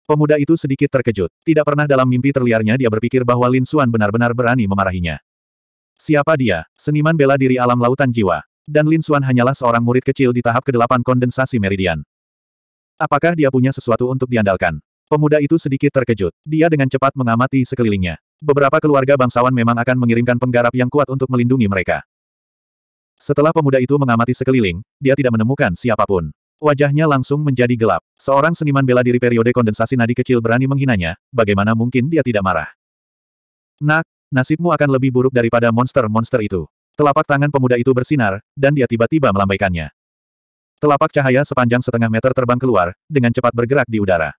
Pemuda itu sedikit terkejut. Tidak pernah dalam mimpi terliarnya dia berpikir bahwa Lin Suan benar-benar berani memarahinya. Siapa dia? Seniman bela diri alam lautan jiwa. Dan Lin Suan hanyalah seorang murid kecil di tahap ke-8 kondensasi meridian. Apakah dia punya sesuatu untuk diandalkan? Pemuda itu sedikit terkejut. Dia dengan cepat mengamati sekelilingnya. Beberapa keluarga bangsawan memang akan mengirimkan penggarap yang kuat untuk melindungi mereka. Setelah pemuda itu mengamati sekeliling, dia tidak menemukan siapapun. Wajahnya langsung menjadi gelap. Seorang seniman bela diri periode kondensasi nadi kecil berani menghinanya, bagaimana mungkin dia tidak marah? Nak, nasibmu akan lebih buruk daripada monster-monster itu. Telapak tangan pemuda itu bersinar, dan dia tiba-tiba melambaikannya. Telapak cahaya sepanjang setengah meter terbang keluar, dengan cepat bergerak di udara.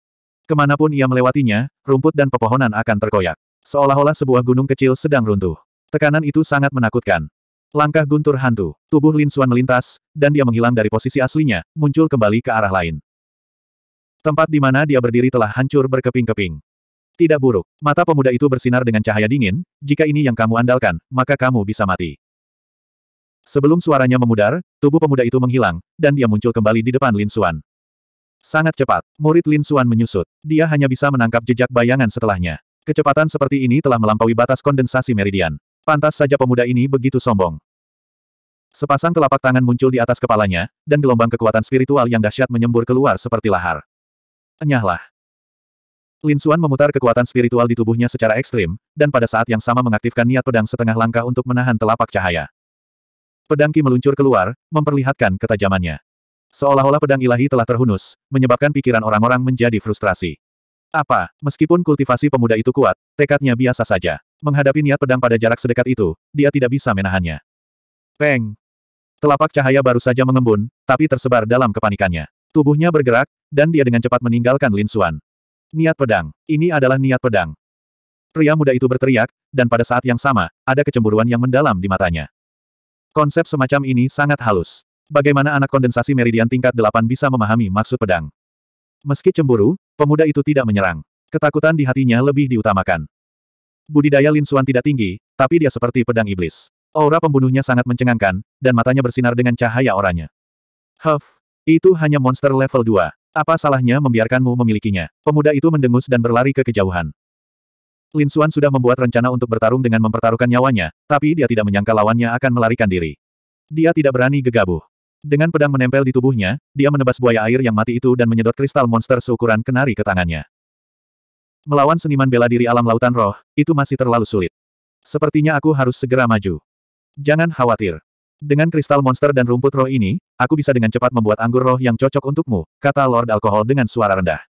Kemanapun ia melewatinya, rumput dan pepohonan akan terkoyak. Seolah-olah sebuah gunung kecil sedang runtuh. Tekanan itu sangat menakutkan. Langkah guntur hantu, tubuh Lin Xuan melintas, dan dia menghilang dari posisi aslinya, muncul kembali ke arah lain. Tempat di mana dia berdiri telah hancur berkeping-keping. Tidak buruk, mata pemuda itu bersinar dengan cahaya dingin, jika ini yang kamu andalkan, maka kamu bisa mati. Sebelum suaranya memudar, tubuh pemuda itu menghilang, dan dia muncul kembali di depan Lin Xuan. Sangat cepat, murid Lin Xuan menyusut. Dia hanya bisa menangkap jejak bayangan setelahnya. Kecepatan seperti ini telah melampaui batas kondensasi meridian. Pantas saja pemuda ini begitu sombong. Sepasang telapak tangan muncul di atas kepalanya, dan gelombang kekuatan spiritual yang dahsyat menyembur keluar seperti lahar. Enyahlah. Lin Xuan memutar kekuatan spiritual di tubuhnya secara ekstrim, dan pada saat yang sama mengaktifkan niat pedang setengah langkah untuk menahan telapak cahaya. Pedang Ki meluncur keluar, memperlihatkan ketajamannya. Seolah-olah pedang ilahi telah terhunus, menyebabkan pikiran orang-orang menjadi frustrasi. Apa, meskipun kultivasi pemuda itu kuat, tekadnya biasa saja. Menghadapi niat pedang pada jarak sedekat itu, dia tidak bisa menahannya. Peng! Telapak cahaya baru saja mengembun, tapi tersebar dalam kepanikannya. Tubuhnya bergerak, dan dia dengan cepat meninggalkan Lin Xuan. Niat pedang. Ini adalah niat pedang. Pria muda itu berteriak, dan pada saat yang sama, ada kecemburuan yang mendalam di matanya. Konsep semacam ini sangat halus. Bagaimana anak kondensasi meridian tingkat 8 bisa memahami maksud pedang? Meski cemburu, pemuda itu tidak menyerang. Ketakutan di hatinya lebih diutamakan. Budidaya Lin Suan tidak tinggi, tapi dia seperti pedang iblis. Aura pembunuhnya sangat mencengangkan, dan matanya bersinar dengan cahaya oranya. Huff, itu hanya monster level 2. Apa salahnya membiarkanmu memilikinya? Pemuda itu mendengus dan berlari ke kejauhan. Lin Suan sudah membuat rencana untuk bertarung dengan mempertaruhkan nyawanya, tapi dia tidak menyangka lawannya akan melarikan diri. Dia tidak berani gegabah. Dengan pedang menempel di tubuhnya, dia menebas buaya air yang mati itu dan menyedot kristal monster seukuran kenari ke tangannya. Melawan seniman bela diri alam lautan roh, itu masih terlalu sulit. Sepertinya aku harus segera maju. Jangan khawatir. Dengan kristal monster dan rumput roh ini, aku bisa dengan cepat membuat anggur roh yang cocok untukmu, kata Lord Alkohol dengan suara rendah.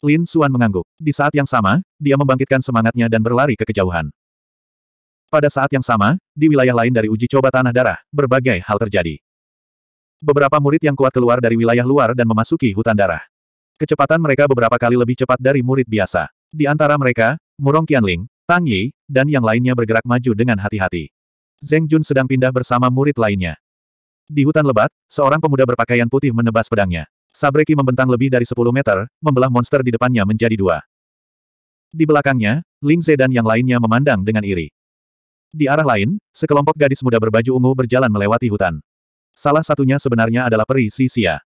Lin Suan mengangguk. Di saat yang sama, dia membangkitkan semangatnya dan berlari ke kejauhan. Pada saat yang sama, di wilayah lain dari uji coba tanah darah, berbagai hal terjadi. Beberapa murid yang kuat keluar dari wilayah luar dan memasuki hutan darah. Kecepatan mereka beberapa kali lebih cepat dari murid biasa. Di antara mereka, Murong Qianling, Tang Yi, dan yang lainnya bergerak maju dengan hati-hati. Zeng Jun sedang pindah bersama murid lainnya. Di hutan lebat, seorang pemuda berpakaian putih menebas pedangnya. Sabreki membentang lebih dari 10 meter, membelah monster di depannya menjadi dua. Di belakangnya, Ling Ze dan yang lainnya memandang dengan iri. Di arah lain, sekelompok gadis muda berbaju ungu berjalan melewati hutan. Salah satunya sebenarnya adalah peri Sisia.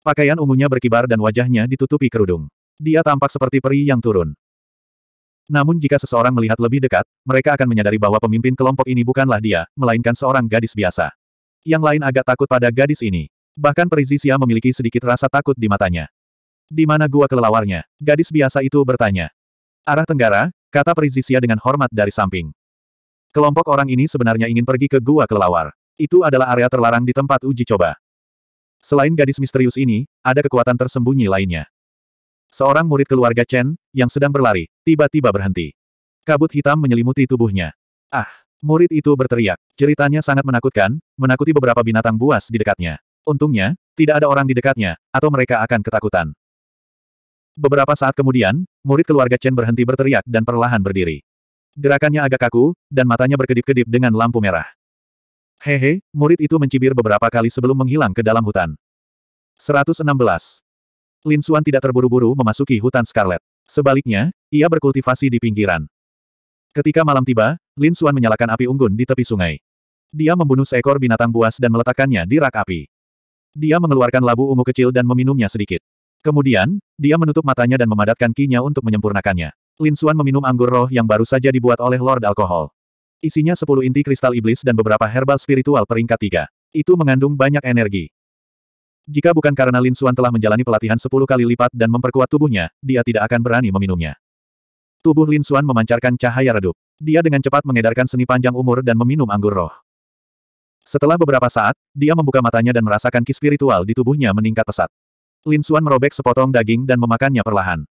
Pakaian ungunya berkibar dan wajahnya ditutupi kerudung. Dia tampak seperti peri yang turun. Namun jika seseorang melihat lebih dekat, mereka akan menyadari bahwa pemimpin kelompok ini bukanlah dia, melainkan seorang gadis biasa. Yang lain agak takut pada gadis ini. Bahkan Perizisia memiliki sedikit rasa takut di matanya. Di mana gua kelelawarnya? Gadis biasa itu bertanya. Arah tenggara, kata Perizisia dengan hormat dari samping. Kelompok orang ini sebenarnya ingin pergi ke gua kelelawar. Itu adalah area terlarang di tempat uji coba. Selain gadis misterius ini, ada kekuatan tersembunyi lainnya. Seorang murid keluarga Chen, yang sedang berlari, tiba-tiba berhenti. Kabut hitam menyelimuti tubuhnya. Ah! Murid itu berteriak. Ceritanya sangat menakutkan, menakuti beberapa binatang buas di dekatnya. Untungnya, tidak ada orang di dekatnya, atau mereka akan ketakutan. Beberapa saat kemudian, murid keluarga Chen berhenti berteriak dan perlahan berdiri. Gerakannya agak kaku, dan matanya berkedip-kedip dengan lampu merah. Hehe, murid itu mencibir beberapa kali sebelum menghilang ke dalam hutan. 116. Lin Suan tidak terburu-buru memasuki hutan Scarlet. Sebaliknya, ia berkultivasi di pinggiran. Ketika malam tiba, Lin Suan menyalakan api unggun di tepi sungai. Dia membunuh seekor binatang buas dan meletakkannya di rak api. Dia mengeluarkan labu ungu kecil dan meminumnya sedikit. Kemudian, dia menutup matanya dan memadatkan kinya untuk menyempurnakannya. Lin Suan meminum anggur roh yang baru saja dibuat oleh Lord Alkohol. Isinya 10 inti kristal iblis dan beberapa herbal spiritual peringkat tiga. Itu mengandung banyak energi. Jika bukan karena Lin Xuan telah menjalani pelatihan 10 kali lipat dan memperkuat tubuhnya, dia tidak akan berani meminumnya. Tubuh Lin Xuan memancarkan cahaya redup. Dia dengan cepat mengedarkan seni panjang umur dan meminum anggur roh. Setelah beberapa saat, dia membuka matanya dan merasakan ki spiritual di tubuhnya meningkat pesat. Lin Xuan merobek sepotong daging dan memakannya perlahan.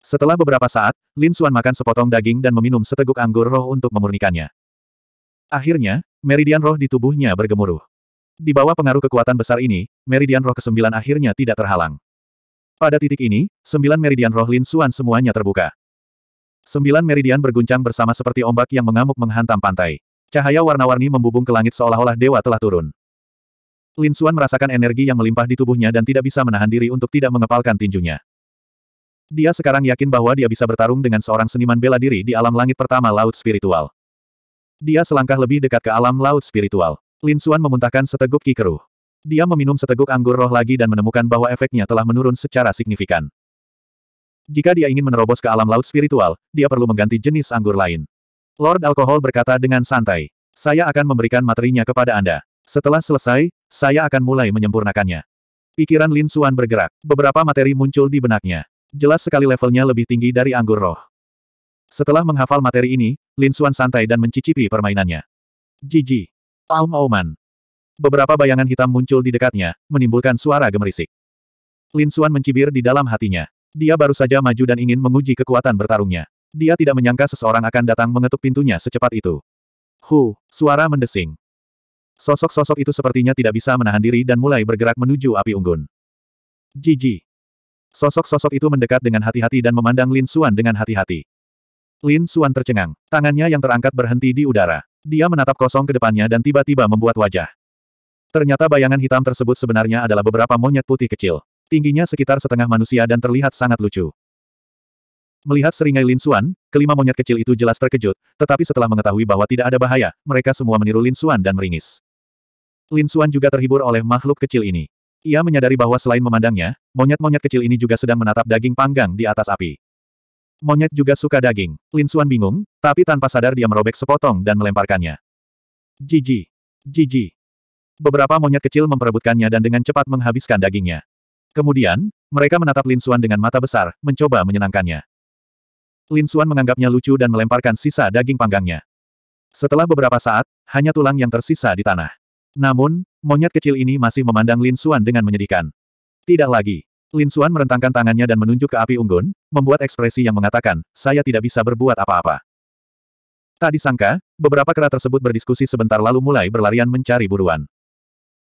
Setelah beberapa saat, Lin Xuan makan sepotong daging dan meminum seteguk anggur roh untuk memurnikannya. Akhirnya, meridian roh di tubuhnya bergemuruh. Di bawah pengaruh kekuatan besar ini, meridian roh ke kesembilan akhirnya tidak terhalang. Pada titik ini, sembilan meridian roh Lin Xuan semuanya terbuka. Sembilan meridian berguncang bersama seperti ombak yang mengamuk menghantam pantai. Cahaya warna-warni membubung ke langit seolah-olah dewa telah turun. Lin Xuan merasakan energi yang melimpah di tubuhnya dan tidak bisa menahan diri untuk tidak mengepalkan tinjunya. Dia sekarang yakin bahwa dia bisa bertarung dengan seorang seniman bela diri di alam langit pertama laut spiritual. Dia selangkah lebih dekat ke alam laut spiritual. Lin Xuan memuntahkan seteguk kikeruh. Dia meminum seteguk anggur roh lagi dan menemukan bahwa efeknya telah menurun secara signifikan. Jika dia ingin menerobos ke alam laut spiritual, dia perlu mengganti jenis anggur lain. Lord Alkohol berkata dengan santai. Saya akan memberikan materinya kepada Anda. Setelah selesai, saya akan mulai menyempurnakannya. Pikiran Lin Xuan bergerak. Beberapa materi muncul di benaknya. Jelas sekali levelnya lebih tinggi dari anggur roh. Setelah menghafal materi ini, Lin Xuan santai dan mencicipi permainannya. Jiji. Aum-auman. Beberapa bayangan hitam muncul di dekatnya, menimbulkan suara gemerisik. Lin Xuan mencibir di dalam hatinya. Dia baru saja maju dan ingin menguji kekuatan bertarungnya. Dia tidak menyangka seseorang akan datang mengetuk pintunya secepat itu. Hu, suara mendesing. Sosok-sosok itu sepertinya tidak bisa menahan diri dan mulai bergerak menuju api unggun. Jiji. Sosok-sosok itu mendekat dengan hati-hati dan memandang Lin Xuan dengan hati-hati. Lin Xuan tercengang. Tangannya yang terangkat berhenti di udara. Dia menatap kosong ke depannya dan tiba-tiba membuat wajah. Ternyata bayangan hitam tersebut sebenarnya adalah beberapa monyet putih kecil. Tingginya sekitar setengah manusia dan terlihat sangat lucu. Melihat seringai Lin Xuan, kelima monyet kecil itu jelas terkejut, tetapi setelah mengetahui bahwa tidak ada bahaya, mereka semua meniru Lin Xuan dan meringis. Lin Xuan juga terhibur oleh makhluk kecil ini. Ia menyadari bahwa selain memandangnya, monyet-monyet kecil ini juga sedang menatap daging panggang di atas api. Monyet juga suka daging. Lin Xuan bingung, tapi tanpa sadar dia merobek sepotong dan melemparkannya. Jiji. Jiji. Beberapa monyet kecil memperebutkannya dan dengan cepat menghabiskan dagingnya. Kemudian, mereka menatap Lin Xuan dengan mata besar, mencoba menyenangkannya. Lin Xuan menganggapnya lucu dan melemparkan sisa daging panggangnya. Setelah beberapa saat, hanya tulang yang tersisa di tanah. Namun, monyet kecil ini masih memandang Lin Xuan dengan menyedihkan. Tidak lagi. Lin Xuan merentangkan tangannya dan menunjuk ke api unggun, membuat ekspresi yang mengatakan, saya tidak bisa berbuat apa-apa. Tak disangka, beberapa kera tersebut berdiskusi sebentar lalu mulai berlarian mencari buruan.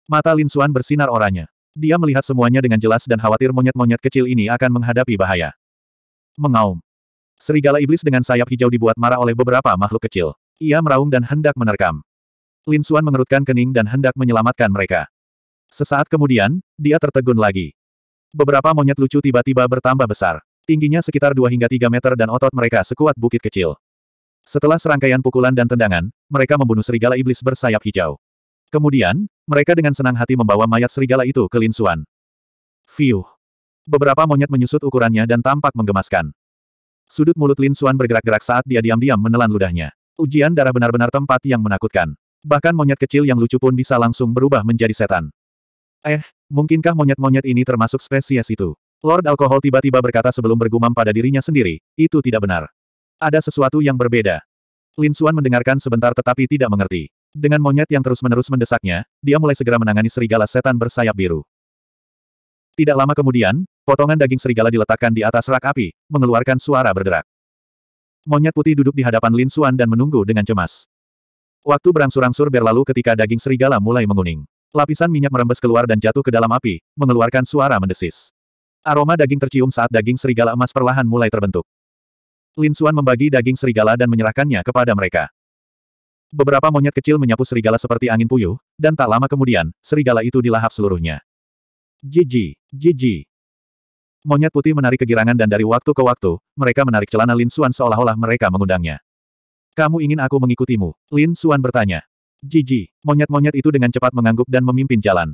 Mata Lin Xuan bersinar oranye. Dia melihat semuanya dengan jelas dan khawatir monyet-monyet kecil ini akan menghadapi bahaya. Mengaum. Serigala iblis dengan sayap hijau dibuat marah oleh beberapa makhluk kecil. Ia meraung dan hendak menerkam. Lin Suan mengerutkan kening dan hendak menyelamatkan mereka. Sesaat kemudian, dia tertegun lagi. Beberapa monyet lucu tiba-tiba bertambah besar. Tingginya sekitar 2 hingga 3 meter dan otot mereka sekuat bukit kecil. Setelah serangkaian pukulan dan tendangan, mereka membunuh serigala iblis bersayap hijau. Kemudian, mereka dengan senang hati membawa mayat serigala itu ke Lin Suan. Fiuh! Beberapa monyet menyusut ukurannya dan tampak menggemaskan. Sudut mulut Lin Suan bergerak-gerak saat dia diam-diam menelan ludahnya. Ujian darah benar-benar tempat yang menakutkan. Bahkan monyet kecil yang lucu pun bisa langsung berubah menjadi setan. Eh, mungkinkah monyet-monyet ini termasuk spesies itu? Lord Alkohol tiba-tiba berkata sebelum bergumam pada dirinya sendiri, itu tidak benar. Ada sesuatu yang berbeda. Lin Xuan mendengarkan sebentar tetapi tidak mengerti. Dengan monyet yang terus-menerus mendesaknya, dia mulai segera menangani serigala setan bersayap biru. Tidak lama kemudian, potongan daging serigala diletakkan di atas rak api, mengeluarkan suara berderak. Monyet putih duduk di hadapan Lin Xuan dan menunggu dengan cemas. Waktu berangsur-angsur berlalu ketika daging serigala mulai menguning. Lapisan minyak merembes keluar dan jatuh ke dalam api, mengeluarkan suara mendesis. Aroma daging tercium saat daging serigala emas perlahan mulai terbentuk. Lin Xuan membagi daging serigala dan menyerahkannya kepada mereka. Beberapa monyet kecil menyapu serigala seperti angin puyuh, dan tak lama kemudian, serigala itu dilahap seluruhnya. Jiji, jiji. Monyet putih menarik kegirangan dan dari waktu ke waktu, mereka menarik celana Lin Xuan seolah-olah mereka mengundangnya. Kamu ingin aku mengikutimu? Lin Suan bertanya. Jiji, monyet-monyet itu dengan cepat mengangguk dan memimpin jalan.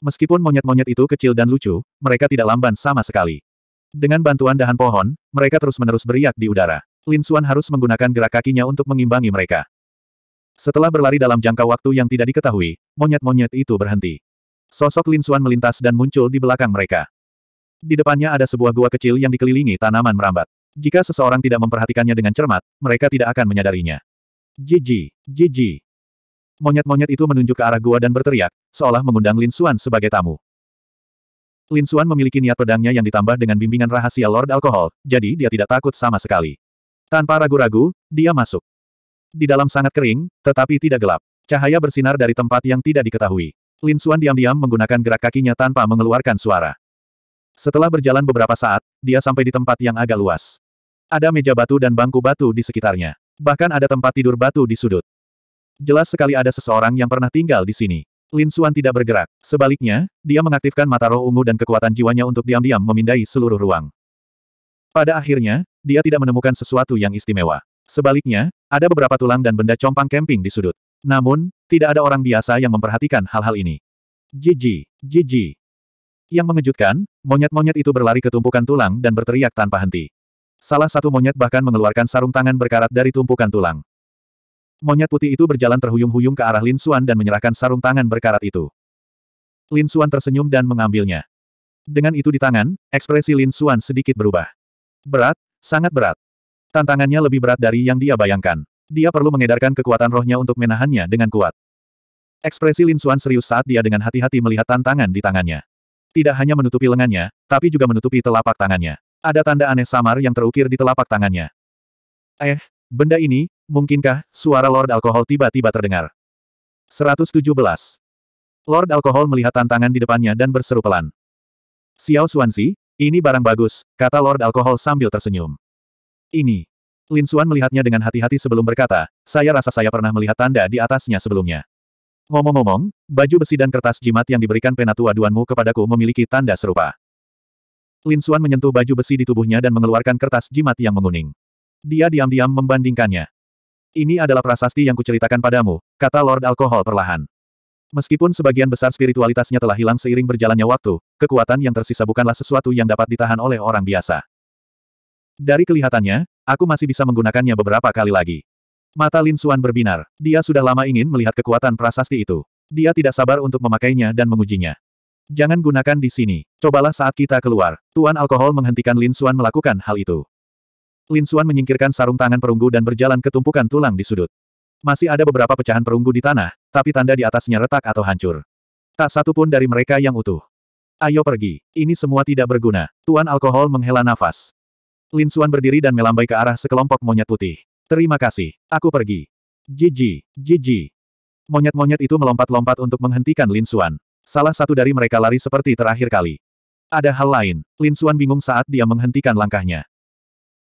Meskipun monyet-monyet itu kecil dan lucu, mereka tidak lamban sama sekali. Dengan bantuan dahan pohon, mereka terus-menerus beriak di udara. Lin Suan harus menggunakan gerak kakinya untuk mengimbangi mereka. Setelah berlari dalam jangka waktu yang tidak diketahui, monyet-monyet itu berhenti. Sosok Lin Suan melintas dan muncul di belakang mereka. Di depannya ada sebuah gua kecil yang dikelilingi tanaman merambat. Jika seseorang tidak memperhatikannya dengan cermat, mereka tidak akan menyadarinya. Jiji, jiji. Monyet-monyet itu menunjuk ke arah gua dan berteriak, seolah mengundang Lin Xuan sebagai tamu. Lin Xuan memiliki niat pedangnya yang ditambah dengan bimbingan rahasia Lord Alkohol, jadi dia tidak takut sama sekali. Tanpa ragu-ragu, dia masuk. Di dalam sangat kering, tetapi tidak gelap. Cahaya bersinar dari tempat yang tidak diketahui. Lin Xuan diam-diam menggunakan gerak kakinya tanpa mengeluarkan suara. Setelah berjalan beberapa saat, dia sampai di tempat yang agak luas. Ada meja batu dan bangku batu di sekitarnya. Bahkan ada tempat tidur batu di sudut. Jelas sekali ada seseorang yang pernah tinggal di sini. Lin Xuan tidak bergerak. Sebaliknya, dia mengaktifkan mata roh ungu dan kekuatan jiwanya untuk diam-diam memindai seluruh ruang. Pada akhirnya, dia tidak menemukan sesuatu yang istimewa. Sebaliknya, ada beberapa tulang dan benda compang camping di sudut. Namun, tidak ada orang biasa yang memperhatikan hal-hal ini. Jiji, jiji, yang mengejutkan, monyet-monyet itu berlari ke tumpukan tulang dan berteriak tanpa henti. Salah satu monyet bahkan mengeluarkan sarung tangan berkarat dari tumpukan tulang. Monyet putih itu berjalan terhuyung-huyung ke arah Lin Xuan dan menyerahkan sarung tangan berkarat itu. Lin Xuan tersenyum dan mengambilnya. Dengan itu di tangan, ekspresi Lin Xuan sedikit berubah. Berat, sangat berat. Tantangannya lebih berat dari yang dia bayangkan. Dia perlu mengedarkan kekuatan rohnya untuk menahannya dengan kuat. Ekspresi Lin Xuan serius saat dia dengan hati-hati melihat tantangan di tangannya. Tidak hanya menutupi lengannya, tapi juga menutupi telapak tangannya. Ada tanda aneh samar yang terukir di telapak tangannya. Eh, benda ini, mungkinkah, suara Lord Alkohol tiba-tiba terdengar. 117. Lord Alkohol melihat tantangan di depannya dan berseru pelan. Xiao Xuanzi, ini barang bagus, kata Lord Alkohol sambil tersenyum. Ini. Lin Xuan melihatnya dengan hati-hati sebelum berkata, saya rasa saya pernah melihat tanda di atasnya sebelumnya. Ngomong-ngomong, baju besi dan kertas jimat yang diberikan penatua duanmu kepadaku memiliki tanda serupa. Lin Xuan menyentuh baju besi di tubuhnya dan mengeluarkan kertas jimat yang menguning. Dia diam-diam membandingkannya. Ini adalah prasasti yang kuceritakan padamu, kata Lord Alkohol perlahan. Meskipun sebagian besar spiritualitasnya telah hilang seiring berjalannya waktu, kekuatan yang tersisa bukanlah sesuatu yang dapat ditahan oleh orang biasa. Dari kelihatannya, aku masih bisa menggunakannya beberapa kali lagi. Mata Lin Xuan berbinar. Dia sudah lama ingin melihat kekuatan prasasti itu. Dia tidak sabar untuk memakainya dan mengujinya. Jangan gunakan di sini. Cobalah saat kita keluar. Tuan Alkohol menghentikan Lin Suan melakukan hal itu. Lin Suan menyingkirkan sarung tangan perunggu dan berjalan ke tumpukan tulang di sudut. Masih ada beberapa pecahan perunggu di tanah, tapi tanda di atasnya retak atau hancur. Tak satu pun dari mereka yang utuh. Ayo pergi. Ini semua tidak berguna. Tuan Alkohol menghela nafas. Lin Suan berdiri dan melambai ke arah sekelompok monyet putih. Terima kasih. Aku pergi. Jiji, jiji. Monyet-monyet itu melompat-lompat untuk menghentikan Lin Suan. Salah satu dari mereka lari seperti terakhir kali. Ada hal lain, Lin Xuan bingung saat dia menghentikan langkahnya.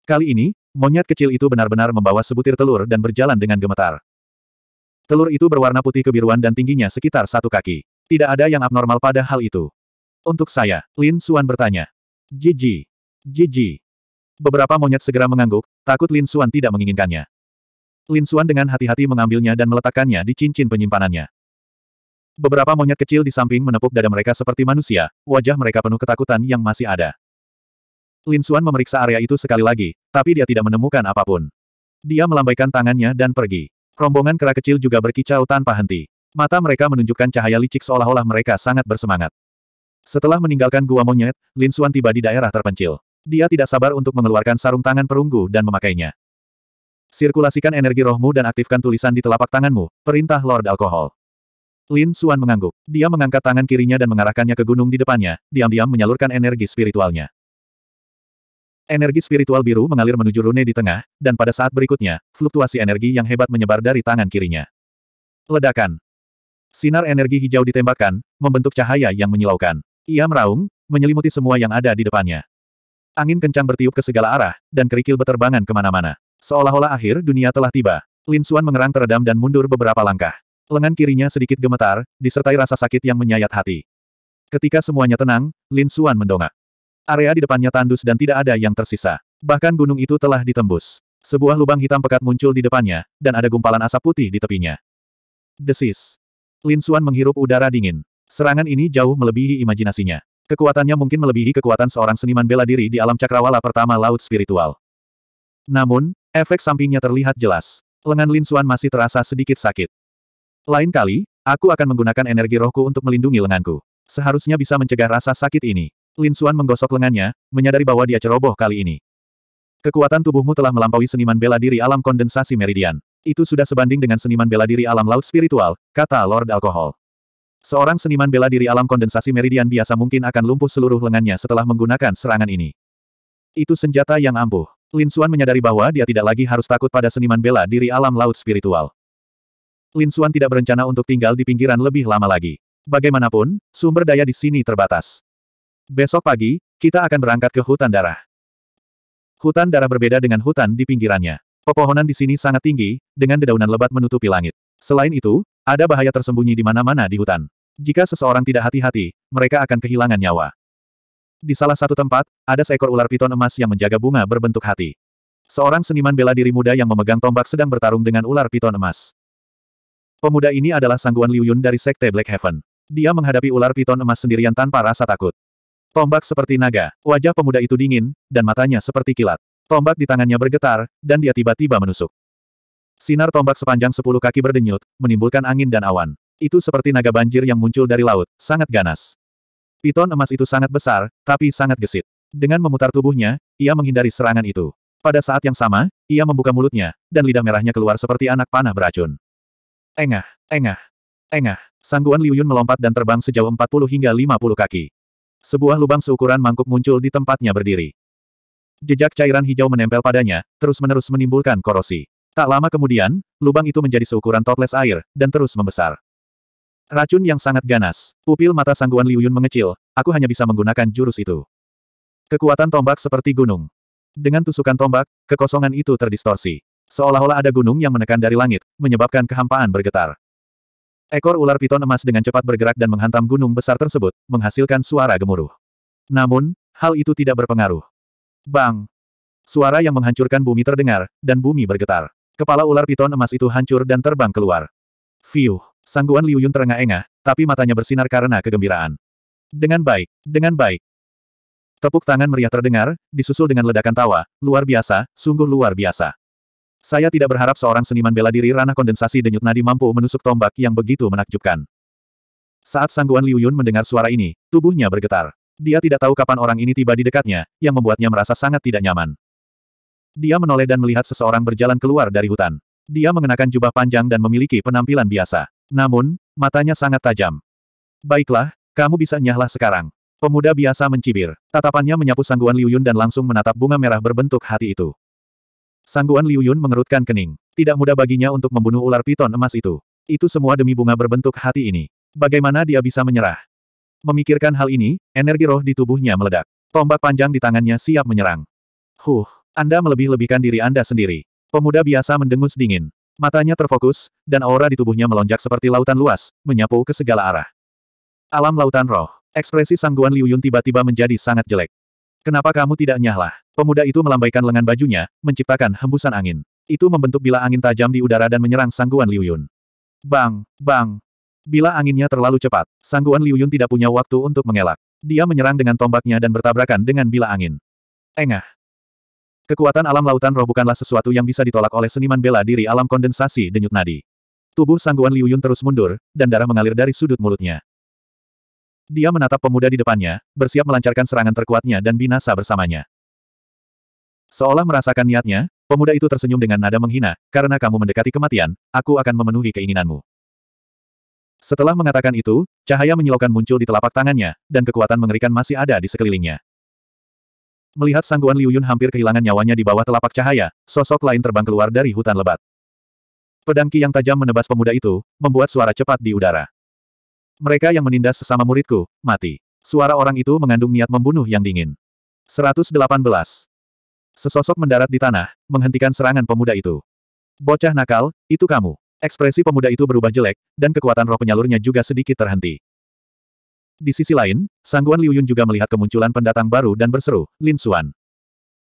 Kali ini, monyet kecil itu benar-benar membawa sebutir telur dan berjalan dengan gemetar. Telur itu berwarna putih kebiruan dan tingginya sekitar satu kaki. Tidak ada yang abnormal pada hal itu. Untuk saya, Lin Xuan bertanya. Jiji. Jiji. Beberapa monyet segera mengangguk, takut Lin Xuan tidak menginginkannya. Lin Xuan dengan hati-hati mengambilnya dan meletakkannya di cincin penyimpanannya. Beberapa monyet kecil di samping menepuk dada mereka seperti manusia, wajah mereka penuh ketakutan yang masih ada. Lin Xuan memeriksa area itu sekali lagi, tapi dia tidak menemukan apapun. Dia melambaikan tangannya dan pergi. Rombongan kera kecil juga berkicau tanpa henti. Mata mereka menunjukkan cahaya licik seolah-olah mereka sangat bersemangat. Setelah meninggalkan gua monyet, Lin Xuan tiba di daerah terpencil. Dia tidak sabar untuk mengeluarkan sarung tangan perunggu dan memakainya. Sirkulasikan energi rohmu dan aktifkan tulisan di telapak tanganmu, perintah Lord Alkohol. Lin Suan mengangguk. Dia mengangkat tangan kirinya dan mengarahkannya ke gunung di depannya, diam-diam menyalurkan energi spiritualnya. Energi spiritual biru mengalir menuju rune di tengah, dan pada saat berikutnya, fluktuasi energi yang hebat menyebar dari tangan kirinya. Ledakan. Sinar energi hijau ditembakkan, membentuk cahaya yang menyilaukan. Ia meraung, menyelimuti semua yang ada di depannya. Angin kencang bertiup ke segala arah, dan kerikil beterbangan kemana-mana. Seolah-olah akhir dunia telah tiba. Lin Suan mengerang teredam dan mundur beberapa langkah. Lengan kirinya sedikit gemetar, disertai rasa sakit yang menyayat hati. Ketika semuanya tenang, Lin Xuan mendongak. Area di depannya tandus dan tidak ada yang tersisa. Bahkan gunung itu telah ditembus. Sebuah lubang hitam pekat muncul di depannya, dan ada gumpalan asap putih di tepinya. Desis. Lin Xuan menghirup udara dingin. Serangan ini jauh melebihi imajinasinya. Kekuatannya mungkin melebihi kekuatan seorang seniman bela diri di alam cakrawala pertama laut spiritual. Namun, efek sampingnya terlihat jelas. Lengan Lin Xuan masih terasa sedikit sakit. Lain kali, aku akan menggunakan energi rohku untuk melindungi lenganku. Seharusnya bisa mencegah rasa sakit ini. Lin Xuan menggosok lengannya, menyadari bahwa dia ceroboh kali ini. Kekuatan tubuhmu telah melampaui seniman bela diri alam kondensasi meridian. Itu sudah sebanding dengan seniman bela diri alam laut spiritual, kata Lord Alkohol. Seorang seniman bela diri alam kondensasi meridian biasa mungkin akan lumpuh seluruh lengannya setelah menggunakan serangan ini. Itu senjata yang ampuh. Lin Xuan menyadari bahwa dia tidak lagi harus takut pada seniman bela diri alam laut spiritual. Lin Suan tidak berencana untuk tinggal di pinggiran lebih lama lagi. Bagaimanapun, sumber daya di sini terbatas. Besok pagi, kita akan berangkat ke hutan darah. Hutan darah berbeda dengan hutan di pinggirannya. Pepohonan di sini sangat tinggi, dengan dedaunan lebat menutupi langit. Selain itu, ada bahaya tersembunyi di mana-mana di hutan. Jika seseorang tidak hati-hati, mereka akan kehilangan nyawa. Di salah satu tempat, ada seekor ular piton emas yang menjaga bunga berbentuk hati. Seorang seniman bela diri muda yang memegang tombak sedang bertarung dengan ular piton emas. Pemuda ini adalah sangguan Liu Yun dari Sekte Black Heaven. Dia menghadapi ular piton emas sendirian tanpa rasa takut. Tombak seperti naga, wajah pemuda itu dingin, dan matanya seperti kilat. Tombak di tangannya bergetar, dan dia tiba-tiba menusuk. Sinar tombak sepanjang sepuluh kaki berdenyut, menimbulkan angin dan awan. Itu seperti naga banjir yang muncul dari laut, sangat ganas. Piton emas itu sangat besar, tapi sangat gesit. Dengan memutar tubuhnya, ia menghindari serangan itu. Pada saat yang sama, ia membuka mulutnya, dan lidah merahnya keluar seperti anak panah beracun. Engah, engah, engah. Sangguan Liu Yun melompat dan terbang sejauh 40 hingga 50 kaki. Sebuah lubang seukuran mangkuk muncul di tempatnya berdiri. Jejak cairan hijau menempel padanya, terus-menerus menimbulkan korosi. Tak lama kemudian, lubang itu menjadi seukuran toples air, dan terus membesar. Racun yang sangat ganas. Pupil mata sangguan Liu Yun mengecil, aku hanya bisa menggunakan jurus itu. Kekuatan tombak seperti gunung. Dengan tusukan tombak, kekosongan itu terdistorsi. Seolah-olah ada gunung yang menekan dari langit, menyebabkan kehampaan bergetar. Ekor ular piton emas dengan cepat bergerak dan menghantam gunung besar tersebut, menghasilkan suara gemuruh. Namun, hal itu tidak berpengaruh. Bang! Suara yang menghancurkan bumi terdengar, dan bumi bergetar. Kepala ular piton emas itu hancur dan terbang keluar. Fiuh! Sangguan Liu Yun terengah-engah, tapi matanya bersinar karena kegembiraan. Dengan baik, dengan baik. Tepuk tangan meriah terdengar, disusul dengan ledakan tawa, luar biasa, sungguh luar biasa. Saya tidak berharap seorang seniman bela diri ranah kondensasi denyut nadi mampu menusuk tombak yang begitu menakjubkan. Saat sangguan Liu Yun mendengar suara ini, tubuhnya bergetar. Dia tidak tahu kapan orang ini tiba di dekatnya, yang membuatnya merasa sangat tidak nyaman. Dia menoleh dan melihat seseorang berjalan keluar dari hutan. Dia mengenakan jubah panjang dan memiliki penampilan biasa. Namun, matanya sangat tajam. Baiklah, kamu bisa nyahlah sekarang. Pemuda biasa mencibir. Tatapannya menyapu sangguan Liu Yun dan langsung menatap bunga merah berbentuk hati itu. Sangguan Liu Yun mengerutkan kening. Tidak mudah baginya untuk membunuh ular piton emas itu. Itu semua demi bunga berbentuk hati ini. Bagaimana dia bisa menyerah? Memikirkan hal ini, energi roh di tubuhnya meledak. Tombak panjang di tangannya siap menyerang. Huh, Anda melebih-lebihkan diri Anda sendiri. Pemuda biasa mendengus dingin. Matanya terfokus, dan aura di tubuhnya melonjak seperti lautan luas, menyapu ke segala arah. Alam lautan roh. Ekspresi sangguan Liu Yun tiba-tiba menjadi sangat jelek. Kenapa kamu tidak nyahlah? Pemuda itu melambaikan lengan bajunya, menciptakan hembusan angin. Itu membentuk bila angin tajam di udara dan menyerang sangguan Liu Yun. Bang, bang. Bila anginnya terlalu cepat, sangguan Liu Yun tidak punya waktu untuk mengelak. Dia menyerang dengan tombaknya dan bertabrakan dengan bila angin. Engah. Kekuatan alam lautan roh bukanlah sesuatu yang bisa ditolak oleh seniman bela diri alam kondensasi denyut nadi. Tubuh sangguan Liu Yun terus mundur, dan darah mengalir dari sudut mulutnya. Dia menatap pemuda di depannya, bersiap melancarkan serangan terkuatnya dan binasa bersamanya. Seolah merasakan niatnya, pemuda itu tersenyum dengan nada menghina, karena kamu mendekati kematian, aku akan memenuhi keinginanmu. Setelah mengatakan itu, cahaya menyilaukan muncul di telapak tangannya, dan kekuatan mengerikan masih ada di sekelilingnya. Melihat sangguan Liu Yun hampir kehilangan nyawanya di bawah telapak cahaya, sosok lain terbang keluar dari hutan lebat. Pedangki yang tajam menebas pemuda itu, membuat suara cepat di udara. Mereka yang menindas sesama muridku, mati. Suara orang itu mengandung niat membunuh yang dingin. 118. Sesosok mendarat di tanah, menghentikan serangan pemuda itu. Bocah nakal, itu kamu. Ekspresi pemuda itu berubah jelek, dan kekuatan roh penyalurnya juga sedikit terhenti. Di sisi lain, Sangguan Liu Yun juga melihat kemunculan pendatang baru dan berseru, Lin Xuan.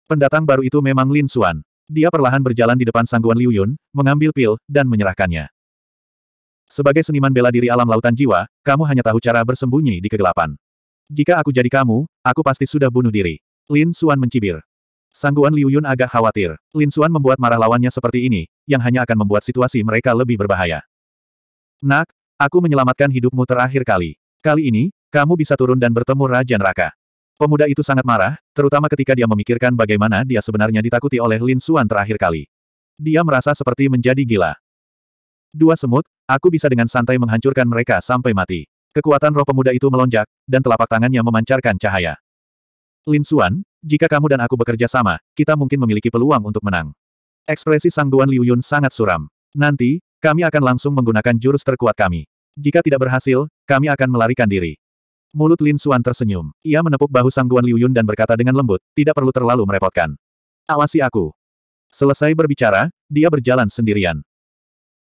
Pendatang baru itu memang Lin Xuan. Dia perlahan berjalan di depan Sangguan Liu Yun, mengambil pil, dan menyerahkannya. Sebagai seniman bela diri alam lautan jiwa, kamu hanya tahu cara bersembunyi di kegelapan. Jika aku jadi kamu, aku pasti sudah bunuh diri. Lin Suan mencibir. Sangguan Liu Yun agak khawatir. Lin Suan membuat marah lawannya seperti ini, yang hanya akan membuat situasi mereka lebih berbahaya. Nak, aku menyelamatkan hidupmu terakhir kali. Kali ini, kamu bisa turun dan bertemu Raja Neraka. Pemuda itu sangat marah, terutama ketika dia memikirkan bagaimana dia sebenarnya ditakuti oleh Lin Suan terakhir kali. Dia merasa seperti menjadi gila. Dua semut, aku bisa dengan santai menghancurkan mereka sampai mati. Kekuatan roh pemuda itu melonjak, dan telapak tangannya memancarkan cahaya. Lin Xuan, jika kamu dan aku bekerja sama, kita mungkin memiliki peluang untuk menang. Ekspresi Sang Duan Liu Yun sangat suram. Nanti, kami akan langsung menggunakan jurus terkuat kami. Jika tidak berhasil, kami akan melarikan diri. Mulut Lin Xuan tersenyum. Ia menepuk bahu Sang Duan Liu Yun dan berkata dengan lembut, tidak perlu terlalu merepotkan. Alasi aku. Selesai berbicara, dia berjalan sendirian.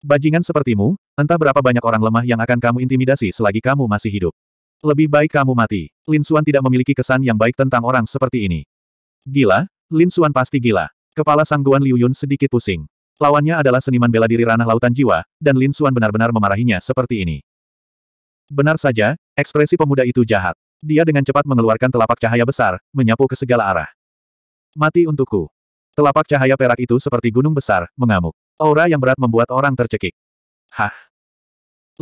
Bajingan sepertimu, entah berapa banyak orang lemah yang akan kamu intimidasi selagi kamu masih hidup. Lebih baik kamu mati. Lin Suan tidak memiliki kesan yang baik tentang orang seperti ini. Gila? Lin Suan pasti gila. Kepala sangguan Liu Yun sedikit pusing. Lawannya adalah seniman bela diri ranah lautan jiwa, dan Lin Suan benar-benar memarahinya seperti ini. Benar saja, ekspresi pemuda itu jahat. Dia dengan cepat mengeluarkan telapak cahaya besar, menyapu ke segala arah. Mati untukku. Telapak cahaya perak itu seperti gunung besar, mengamuk. Aura yang berat membuat orang tercekik. Hah?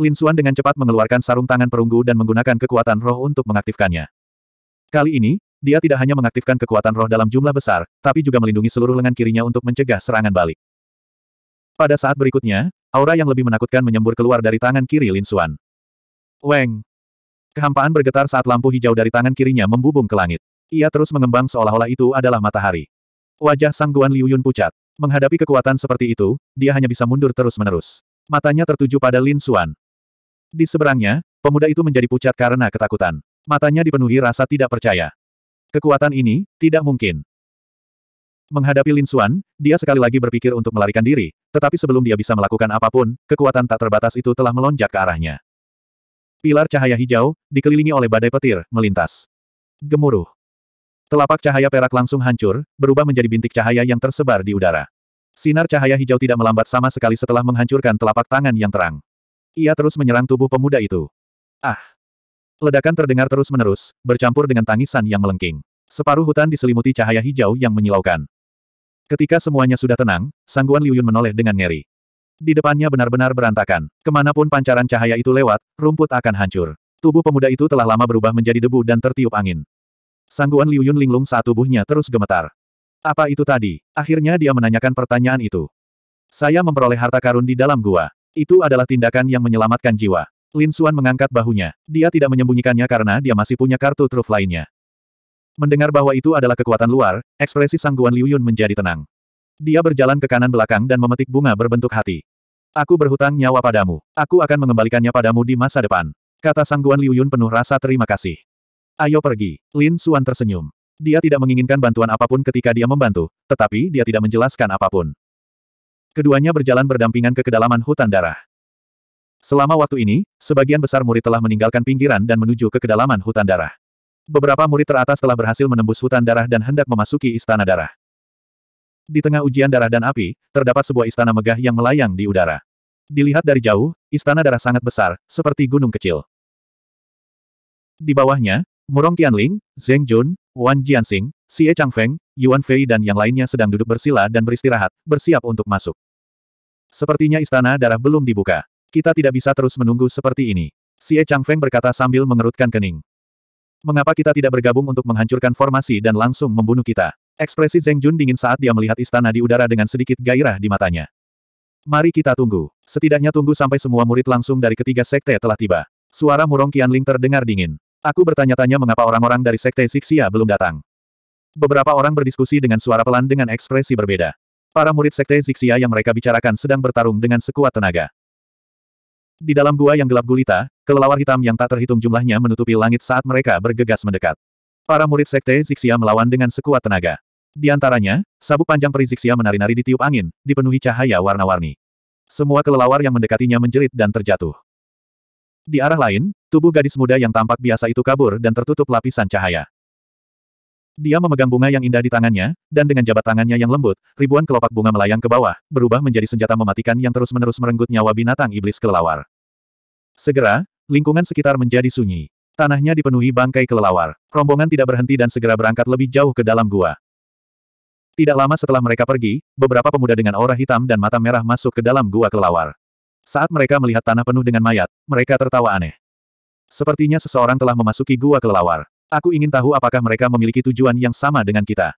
Lin Xuan dengan cepat mengeluarkan sarung tangan perunggu dan menggunakan kekuatan roh untuk mengaktifkannya. Kali ini, dia tidak hanya mengaktifkan kekuatan roh dalam jumlah besar, tapi juga melindungi seluruh lengan kirinya untuk mencegah serangan balik. Pada saat berikutnya, aura yang lebih menakutkan menyembur keluar dari tangan kiri Lin Xuan. Weng! Kehampaan bergetar saat lampu hijau dari tangan kirinya membubung ke langit. Ia terus mengembang seolah-olah itu adalah matahari. Wajah Sangguan Liu Yun pucat. Menghadapi kekuatan seperti itu, dia hanya bisa mundur terus-menerus. Matanya tertuju pada Lin Xuan. Di seberangnya, pemuda itu menjadi pucat karena ketakutan. Matanya dipenuhi rasa tidak percaya. Kekuatan ini, tidak mungkin. Menghadapi Lin Xuan, dia sekali lagi berpikir untuk melarikan diri, tetapi sebelum dia bisa melakukan apapun, kekuatan tak terbatas itu telah melonjak ke arahnya. Pilar cahaya hijau, dikelilingi oleh badai petir, melintas. Gemuruh. Telapak cahaya perak langsung hancur, berubah menjadi bintik cahaya yang tersebar di udara. Sinar cahaya hijau tidak melambat sama sekali setelah menghancurkan telapak tangan yang terang. Ia terus menyerang tubuh pemuda itu. Ah! Ledakan terdengar terus-menerus, bercampur dengan tangisan yang melengking. Separuh hutan diselimuti cahaya hijau yang menyilaukan. Ketika semuanya sudah tenang, sangguan Liuyun menoleh dengan ngeri. Di depannya benar-benar berantakan. Kemanapun pancaran cahaya itu lewat, rumput akan hancur. Tubuh pemuda itu telah lama berubah menjadi debu dan tertiup angin. Sangguan Liu Yun linglung saat tubuhnya terus gemetar. Apa itu tadi? Akhirnya dia menanyakan pertanyaan itu. Saya memperoleh harta karun di dalam gua. Itu adalah tindakan yang menyelamatkan jiwa. Lin Suan mengangkat bahunya. Dia tidak menyembunyikannya karena dia masih punya kartu truf lainnya. Mendengar bahwa itu adalah kekuatan luar, ekspresi sangguan Liu Yun menjadi tenang. Dia berjalan ke kanan belakang dan memetik bunga berbentuk hati. Aku berhutang nyawa padamu. Aku akan mengembalikannya padamu di masa depan. Kata sangguan Liu Yun penuh rasa terima kasih. Ayo pergi. Lin Suan tersenyum. Dia tidak menginginkan bantuan apapun ketika dia membantu, tetapi dia tidak menjelaskan apapun. Keduanya berjalan berdampingan ke kedalaman hutan darah. Selama waktu ini, sebagian besar murid telah meninggalkan pinggiran dan menuju ke kedalaman hutan darah. Beberapa murid teratas telah berhasil menembus hutan darah dan hendak memasuki istana darah. Di tengah ujian darah dan api, terdapat sebuah istana megah yang melayang di udara. Dilihat dari jauh, istana darah sangat besar, seperti gunung kecil. Di bawahnya, Murong Tianling, Zheng Jun, Wan Jianxing, Xie Changfeng, Yuan Fei dan yang lainnya sedang duduk bersila dan beristirahat, bersiap untuk masuk. Sepertinya istana darah belum dibuka. Kita tidak bisa terus menunggu seperti ini. Xie Changfeng berkata sambil mengerutkan kening. Mengapa kita tidak bergabung untuk menghancurkan formasi dan langsung membunuh kita? Ekspresi Zheng Jun dingin saat dia melihat istana di udara dengan sedikit gairah di matanya. Mari kita tunggu. Setidaknya tunggu sampai semua murid langsung dari ketiga sekte telah tiba. Suara Murong Qianling terdengar dingin. Aku bertanya-tanya mengapa orang-orang dari Sekte Siksia belum datang. Beberapa orang berdiskusi dengan suara pelan dengan ekspresi berbeda. Para murid Sekte Siksia yang mereka bicarakan sedang bertarung dengan sekuat tenaga. Di dalam gua yang gelap gulita, kelelawar hitam yang tak terhitung jumlahnya menutupi langit saat mereka bergegas mendekat. Para murid Sekte Siksia melawan dengan sekuat tenaga. Di antaranya, sabuk panjang periziksia menari-nari di tiup angin, dipenuhi cahaya warna-warni. Semua kelelawar yang mendekatinya menjerit dan terjatuh. Di arah lain, tubuh gadis muda yang tampak biasa itu kabur dan tertutup lapisan cahaya. Dia memegang bunga yang indah di tangannya, dan dengan jabat tangannya yang lembut, ribuan kelopak bunga melayang ke bawah, berubah menjadi senjata mematikan yang terus-menerus merenggut nyawa binatang iblis kelelawar. Segera, lingkungan sekitar menjadi sunyi. Tanahnya dipenuhi bangkai kelelawar. Rombongan tidak berhenti dan segera berangkat lebih jauh ke dalam gua. Tidak lama setelah mereka pergi, beberapa pemuda dengan aura hitam dan mata merah masuk ke dalam gua kelelawar. Saat mereka melihat tanah penuh dengan mayat, mereka tertawa aneh. Sepertinya seseorang telah memasuki gua kelelawar. Aku ingin tahu apakah mereka memiliki tujuan yang sama dengan kita.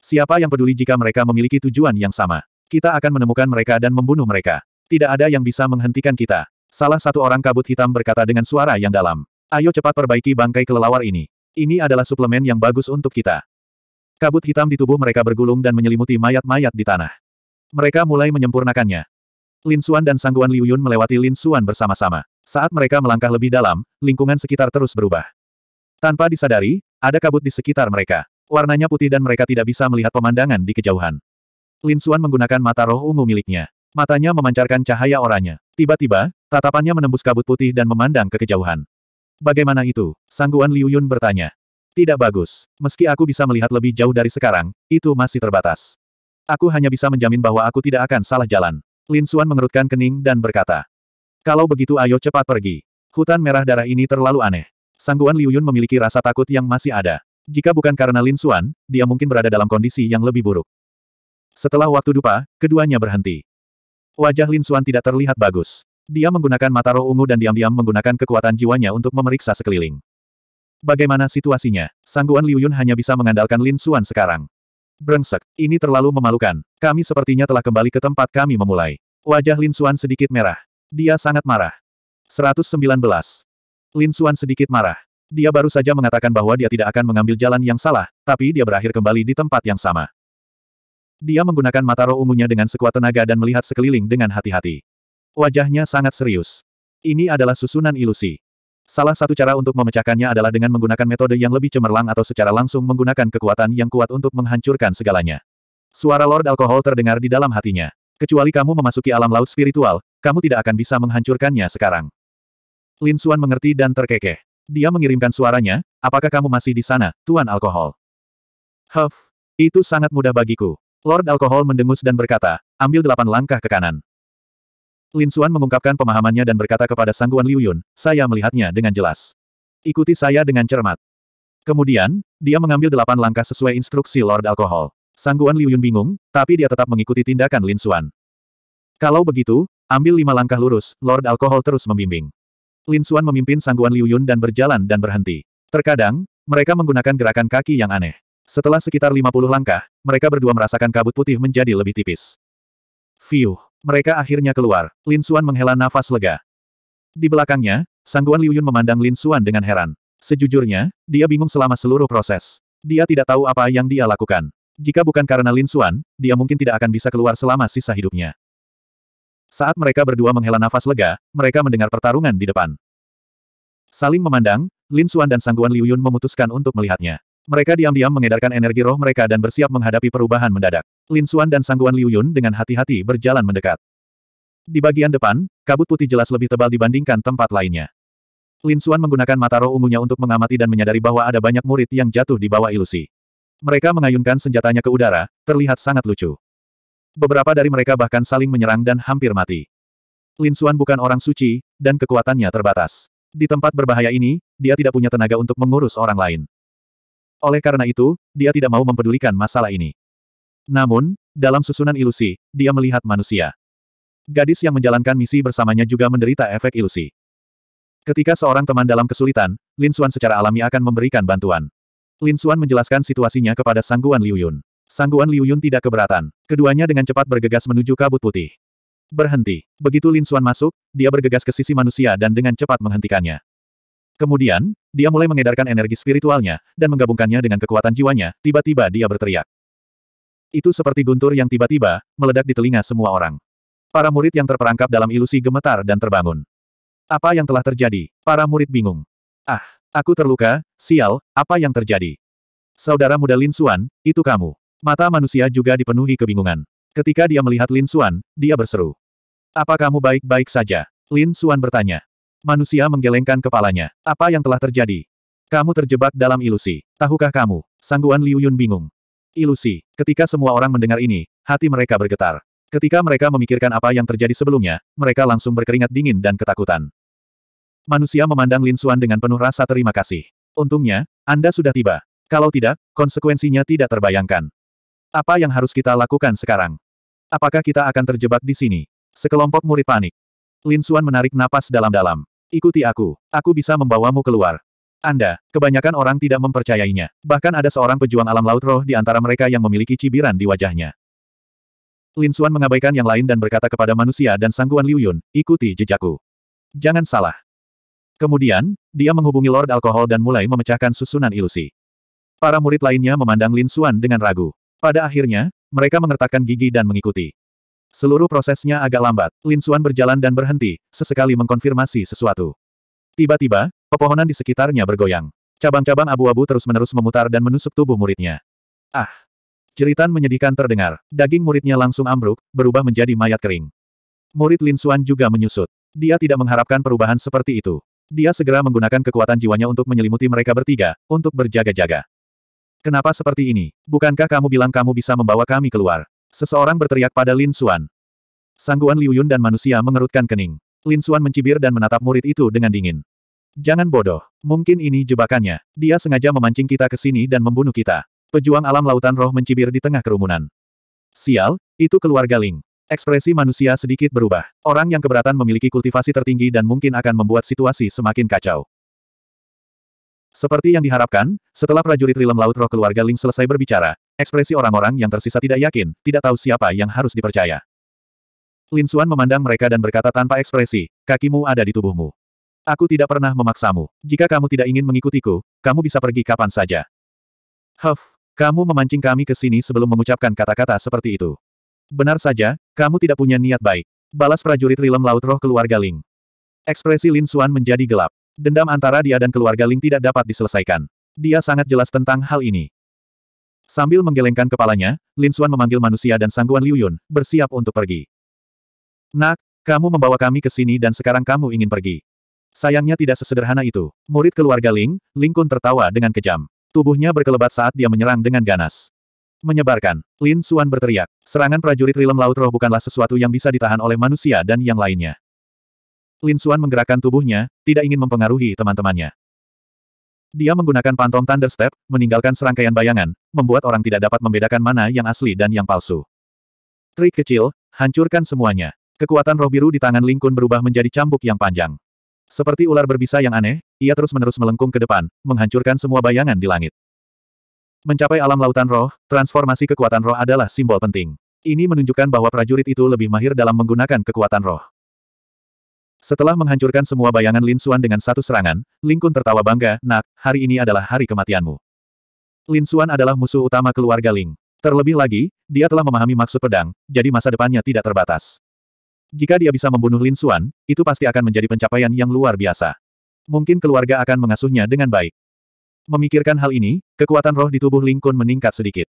Siapa yang peduli jika mereka memiliki tujuan yang sama? Kita akan menemukan mereka dan membunuh mereka. Tidak ada yang bisa menghentikan kita. Salah satu orang kabut hitam berkata dengan suara yang dalam. Ayo cepat perbaiki bangkai kelelawar ini. Ini adalah suplemen yang bagus untuk kita. Kabut hitam di tubuh mereka bergulung dan menyelimuti mayat-mayat di tanah. Mereka mulai menyempurnakannya. Lin Xuan dan Sangguan Liu Yun melewati Lin Xuan bersama-sama. Saat mereka melangkah lebih dalam, lingkungan sekitar terus berubah. Tanpa disadari, ada kabut di sekitar mereka. Warnanya putih dan mereka tidak bisa melihat pemandangan di kejauhan. Lin Xuan menggunakan mata roh ungu miliknya. Matanya memancarkan cahaya oranye. Tiba-tiba, tatapannya menembus kabut putih dan memandang ke kejauhan. Bagaimana itu? Sangguan Liu Yun bertanya. Tidak bagus. Meski aku bisa melihat lebih jauh dari sekarang, itu masih terbatas. Aku hanya bisa menjamin bahwa aku tidak akan salah jalan. Lin Suan mengerutkan kening dan berkata. Kalau begitu ayo cepat pergi. Hutan merah darah ini terlalu aneh. Sangguan Liu Yun memiliki rasa takut yang masih ada. Jika bukan karena Lin Suan, dia mungkin berada dalam kondisi yang lebih buruk. Setelah waktu dupa, keduanya berhenti. Wajah Lin Suan tidak terlihat bagus. Dia menggunakan mata roh ungu dan diam-diam menggunakan kekuatan jiwanya untuk memeriksa sekeliling. Bagaimana situasinya? Sangguan Liu Yun hanya bisa mengandalkan Lin Suan sekarang. Brengsek, ini terlalu memalukan. Kami sepertinya telah kembali ke tempat kami memulai. Wajah Lin Xuan sedikit merah. Dia sangat marah. 119. Lin Xuan sedikit marah. Dia baru saja mengatakan bahwa dia tidak akan mengambil jalan yang salah, tapi dia berakhir kembali di tempat yang sama. Dia menggunakan mata roh ungunya dengan sekuat tenaga dan melihat sekeliling dengan hati-hati. Wajahnya sangat serius. Ini adalah susunan ilusi. Salah satu cara untuk memecahkannya adalah dengan menggunakan metode yang lebih cemerlang atau secara langsung menggunakan kekuatan yang kuat untuk menghancurkan segalanya. Suara Lord Alkohol terdengar di dalam hatinya. Kecuali kamu memasuki alam laut spiritual, kamu tidak akan bisa menghancurkannya sekarang. Lin Xuan mengerti dan terkekeh. Dia mengirimkan suaranya, apakah kamu masih di sana, Tuan Alkohol? Huff, itu sangat mudah bagiku. Lord Alkohol mendengus dan berkata, ambil delapan langkah ke kanan. Lin Xuan mengungkapkan pemahamannya dan berkata kepada Sangguan Liu Yun, saya melihatnya dengan jelas. Ikuti saya dengan cermat. Kemudian, dia mengambil delapan langkah sesuai instruksi Lord Alkohol. Sangguan Liu Yun bingung, tapi dia tetap mengikuti tindakan Lin Xuan. Kalau begitu, ambil lima langkah lurus, Lord Alkohol terus membimbing. Lin Xuan memimpin Sangguan Liu Yun dan berjalan dan berhenti. Terkadang, mereka menggunakan gerakan kaki yang aneh. Setelah sekitar lima puluh langkah, mereka berdua merasakan kabut putih menjadi lebih tipis. Fiuh. Mereka akhirnya keluar. Lin Xuan menghela nafas lega. Di belakangnya, Sangguan Liuyun memandang Lin Xuan dengan heran. Sejujurnya, dia bingung selama seluruh proses. Dia tidak tahu apa yang dia lakukan. Jika bukan karena Lin Xuan, dia mungkin tidak akan bisa keluar selama sisa hidupnya. Saat mereka berdua menghela nafas lega, mereka mendengar pertarungan di depan. Saling memandang, Lin Xuan dan Sangguan Liuyun memutuskan untuk melihatnya. Mereka diam-diam mengedarkan energi roh mereka dan bersiap menghadapi perubahan mendadak. Lin Xuan dan Sangguan Liu Yun dengan hati-hati berjalan mendekat. Di bagian depan, kabut putih jelas lebih tebal dibandingkan tempat lainnya. Lin Xuan menggunakan mata roh ungunya untuk mengamati dan menyadari bahwa ada banyak murid yang jatuh di bawah ilusi. Mereka mengayunkan senjatanya ke udara, terlihat sangat lucu. Beberapa dari mereka bahkan saling menyerang dan hampir mati. Lin Xuan bukan orang suci, dan kekuatannya terbatas. Di tempat berbahaya ini, dia tidak punya tenaga untuk mengurus orang lain. Oleh karena itu, dia tidak mau mempedulikan masalah ini. Namun, dalam susunan ilusi, dia melihat manusia. Gadis yang menjalankan misi bersamanya juga menderita efek ilusi. Ketika seorang teman dalam kesulitan, Lin Xuan secara alami akan memberikan bantuan. Lin Xuan menjelaskan situasinya kepada Sangguan Liu Yun. Sangguan Liu Yun tidak keberatan. Keduanya dengan cepat bergegas menuju kabut putih. Berhenti. Begitu Lin Xuan masuk, dia bergegas ke sisi manusia dan dengan cepat menghentikannya. Kemudian, dia mulai mengedarkan energi spiritualnya, dan menggabungkannya dengan kekuatan jiwanya, tiba-tiba dia berteriak. Itu seperti guntur yang tiba-tiba, meledak di telinga semua orang. Para murid yang terperangkap dalam ilusi gemetar dan terbangun. Apa yang telah terjadi? Para murid bingung. Ah, aku terluka, sial, apa yang terjadi? Saudara muda Lin Xuan, itu kamu. Mata manusia juga dipenuhi kebingungan. Ketika dia melihat Lin Xuan, dia berseru. Apa kamu baik-baik saja? Lin Xuan bertanya. Manusia menggelengkan kepalanya. Apa yang telah terjadi? Kamu terjebak dalam ilusi. Tahukah kamu? Sangguan Liu Yun bingung. Ilusi. Ketika semua orang mendengar ini, hati mereka bergetar. Ketika mereka memikirkan apa yang terjadi sebelumnya, mereka langsung berkeringat dingin dan ketakutan. Manusia memandang Lin Xuan dengan penuh rasa terima kasih. Untungnya, Anda sudah tiba. Kalau tidak, konsekuensinya tidak terbayangkan. Apa yang harus kita lakukan sekarang? Apakah kita akan terjebak di sini? Sekelompok murid panik. Lin Xuan menarik napas dalam-dalam. Ikuti aku. Aku bisa membawamu keluar. Anda, kebanyakan orang tidak mempercayainya. Bahkan ada seorang pejuang alam laut roh di antara mereka yang memiliki cibiran di wajahnya. Lin Suan mengabaikan yang lain dan berkata kepada manusia dan sangguan Liu Yun, ikuti jejakku. Jangan salah. Kemudian, dia menghubungi Lord Alkohol dan mulai memecahkan susunan ilusi. Para murid lainnya memandang Lin Suan dengan ragu. Pada akhirnya, mereka mengertakkan gigi dan mengikuti. Seluruh prosesnya agak lambat. Lin Suan berjalan dan berhenti, sesekali mengkonfirmasi sesuatu. Tiba-tiba, pepohonan di sekitarnya bergoyang. Cabang-cabang abu-abu terus-menerus memutar dan menusuk tubuh muridnya. Ah! Jeritan menyedihkan terdengar. Daging muridnya langsung ambruk, berubah menjadi mayat kering. Murid Lin Suan juga menyusut. Dia tidak mengharapkan perubahan seperti itu. Dia segera menggunakan kekuatan jiwanya untuk menyelimuti mereka bertiga, untuk berjaga-jaga. Kenapa seperti ini? Bukankah kamu bilang kamu bisa membawa kami keluar? Seseorang berteriak pada Lin Xuan. Sangguan Liu Yun dan manusia mengerutkan kening. Lin Xuan mencibir dan menatap murid itu dengan dingin. Jangan bodoh. Mungkin ini jebakannya. Dia sengaja memancing kita ke sini dan membunuh kita. Pejuang alam lautan roh mencibir di tengah kerumunan. Sial, itu keluarga Ling. Ekspresi manusia sedikit berubah. Orang yang keberatan memiliki kultivasi tertinggi dan mungkin akan membuat situasi semakin kacau. Seperti yang diharapkan, setelah prajurit Rilem Laut Roh keluarga Ling selesai berbicara, ekspresi orang-orang yang tersisa tidak yakin, tidak tahu siapa yang harus dipercaya. Lin Xuan memandang mereka dan berkata tanpa ekspresi, kakimu ada di tubuhmu. Aku tidak pernah memaksamu. Jika kamu tidak ingin mengikutiku, kamu bisa pergi kapan saja. Huff, kamu memancing kami ke sini sebelum mengucapkan kata-kata seperti itu. Benar saja, kamu tidak punya niat baik. Balas prajurit Rilem Laut Roh keluarga Ling. Ekspresi Lin Xuan menjadi gelap. Dendam antara dia dan keluarga Ling tidak dapat diselesaikan. Dia sangat jelas tentang hal ini. Sambil menggelengkan kepalanya, Lin Xuan memanggil manusia dan sangguan Liu Yun, bersiap untuk pergi. Nak, kamu membawa kami ke sini dan sekarang kamu ingin pergi. Sayangnya tidak sesederhana itu. Murid keluarga Ling, Ling Kun tertawa dengan kejam. Tubuhnya berkelebat saat dia menyerang dengan ganas. Menyebarkan, Lin Xuan berteriak. Serangan prajurit Rilem Laut Roh bukanlah sesuatu yang bisa ditahan oleh manusia dan yang lainnya. Lin Xuan menggerakkan tubuhnya, tidak ingin mempengaruhi teman-temannya. Dia menggunakan pantom Thunder Step, meninggalkan serangkaian bayangan, membuat orang tidak dapat membedakan mana yang asli dan yang palsu. Trik kecil, hancurkan semuanya. Kekuatan roh biru di tangan Ling berubah menjadi cambuk yang panjang. Seperti ular berbisa yang aneh, ia terus-menerus melengkung ke depan, menghancurkan semua bayangan di langit. Mencapai alam lautan roh, transformasi kekuatan roh adalah simbol penting. Ini menunjukkan bahwa prajurit itu lebih mahir dalam menggunakan kekuatan roh. Setelah menghancurkan semua bayangan Lin Xuan dengan satu serangan, Ling Kun tertawa bangga, nak, hari ini adalah hari kematianmu. Lin Xuan adalah musuh utama keluarga Ling. Terlebih lagi, dia telah memahami maksud pedang, jadi masa depannya tidak terbatas. Jika dia bisa membunuh Lin Xuan, itu pasti akan menjadi pencapaian yang luar biasa. Mungkin keluarga akan mengasuhnya dengan baik. Memikirkan hal ini, kekuatan roh di tubuh Ling Kun meningkat sedikit.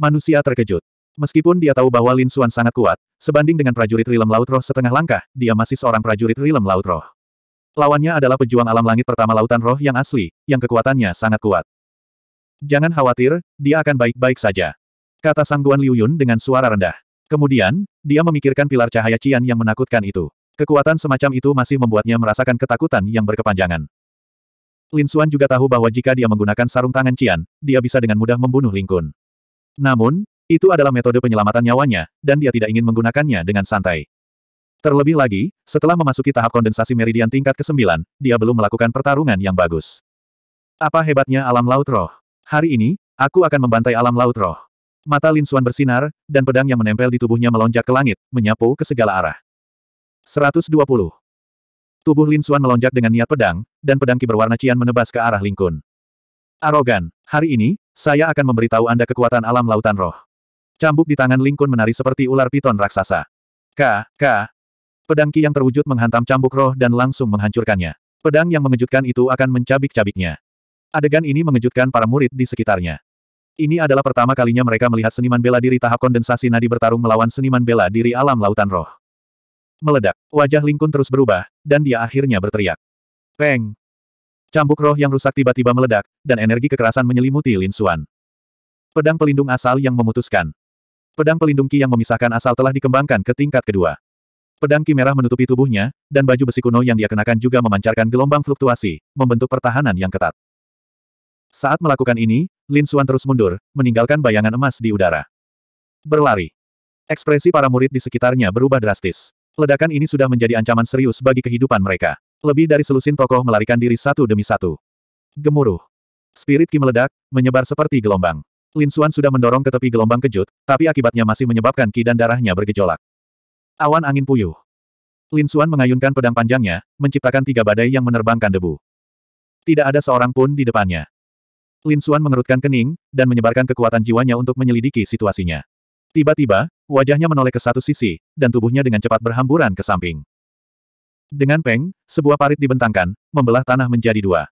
Manusia terkejut. Meskipun dia tahu bahwa Lin Xuan sangat kuat, Sebanding dengan prajurit Rilem Laut Roh setengah langkah, dia masih seorang prajurit Rilem Laut Roh. Lawannya adalah pejuang alam langit pertama Lautan Roh yang asli, yang kekuatannya sangat kuat. Jangan khawatir, dia akan baik-baik saja. Kata Sangguan Liu Yun dengan suara rendah. Kemudian, dia memikirkan pilar cahaya Cian yang menakutkan itu. Kekuatan semacam itu masih membuatnya merasakan ketakutan yang berkepanjangan. Lin Xuan juga tahu bahwa jika dia menggunakan sarung tangan Cian, dia bisa dengan mudah membunuh Lingkun. Namun, itu adalah metode penyelamatan nyawanya, dan dia tidak ingin menggunakannya dengan santai. Terlebih lagi, setelah memasuki tahap kondensasi meridian tingkat ke-9, dia belum melakukan pertarungan yang bagus. Apa hebatnya alam laut roh? Hari ini, aku akan membantai alam laut roh. Mata Lin Xuan bersinar, dan pedang yang menempel di tubuhnya melonjak ke langit, menyapu ke segala arah. 120. Tubuh Lin Xuan melonjak dengan niat pedang, dan pedang ki berwarna cian menebas ke arah Lingkun. Arogan, hari ini, saya akan memberitahu Anda kekuatan alam lautan roh. Cambuk di tangan Lingkun menari seperti ular piton raksasa. K, K. Pedang Ki yang terwujud menghantam cambuk roh dan langsung menghancurkannya. Pedang yang mengejutkan itu akan mencabik-cabiknya. Adegan ini mengejutkan para murid di sekitarnya. Ini adalah pertama kalinya mereka melihat seniman bela diri tahap kondensasi nadi bertarung melawan seniman bela diri alam lautan roh. Meledak, wajah Lingkun terus berubah, dan dia akhirnya berteriak. Peng! Cambuk roh yang rusak tiba-tiba meledak, dan energi kekerasan menyelimuti Lin Xuan. Pedang pelindung asal yang memutuskan. Pedang pelindung Ki yang memisahkan asal telah dikembangkan ke tingkat kedua. Pedang Ki merah menutupi tubuhnya, dan baju besi kuno yang dia kenakan juga memancarkan gelombang fluktuasi, membentuk pertahanan yang ketat. Saat melakukan ini, Lin Suan terus mundur, meninggalkan bayangan emas di udara. Berlari. Ekspresi para murid di sekitarnya berubah drastis. Ledakan ini sudah menjadi ancaman serius bagi kehidupan mereka. Lebih dari selusin tokoh melarikan diri satu demi satu. Gemuruh. Spirit Ki meledak, menyebar seperti gelombang. Lin Xuan sudah mendorong ke tepi gelombang kejut, tapi akibatnya masih menyebabkan ki dan darahnya bergejolak. Awan angin puyuh. Lin Xuan mengayunkan pedang panjangnya, menciptakan tiga badai yang menerbangkan debu. Tidak ada seorang pun di depannya. Lin Xuan mengerutkan kening, dan menyebarkan kekuatan jiwanya untuk menyelidiki situasinya. Tiba-tiba, wajahnya menoleh ke satu sisi, dan tubuhnya dengan cepat berhamburan ke samping. Dengan peng, sebuah parit dibentangkan, membelah tanah menjadi dua.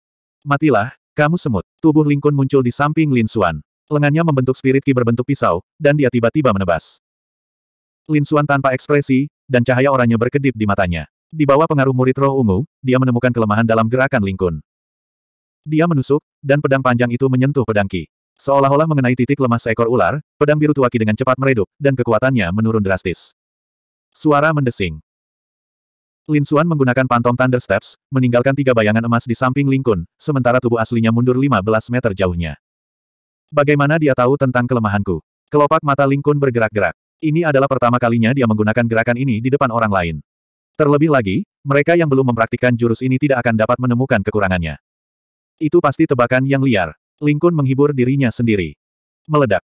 Matilah, kamu semut. Tubuh Lingkun muncul di samping Lin Xuan. Lengannya membentuk spirit ki berbentuk pisau, dan dia tiba-tiba menebas. Lin Suan tanpa ekspresi, dan cahaya oranye berkedip di matanya. Di bawah pengaruh murid roh ungu, dia menemukan kelemahan dalam gerakan lingkun. Dia menusuk, dan pedang panjang itu menyentuh pedang ki. Seolah-olah mengenai titik lemah seekor ular, pedang biru tua ki dengan cepat meredup, dan kekuatannya menurun drastis. Suara mendesing. Lin Suan menggunakan pantom Thunder Steps, meninggalkan tiga bayangan emas di samping Lingkun, sementara tubuh aslinya mundur 15 meter jauhnya. Bagaimana dia tahu tentang kelemahanku? Kelopak mata Lingkun bergerak-gerak. Ini adalah pertama kalinya dia menggunakan gerakan ini di depan orang lain. Terlebih lagi, mereka yang belum mempraktikkan jurus ini tidak akan dapat menemukan kekurangannya. Itu pasti tebakan yang liar. Lingkun menghibur dirinya sendiri. Meledak.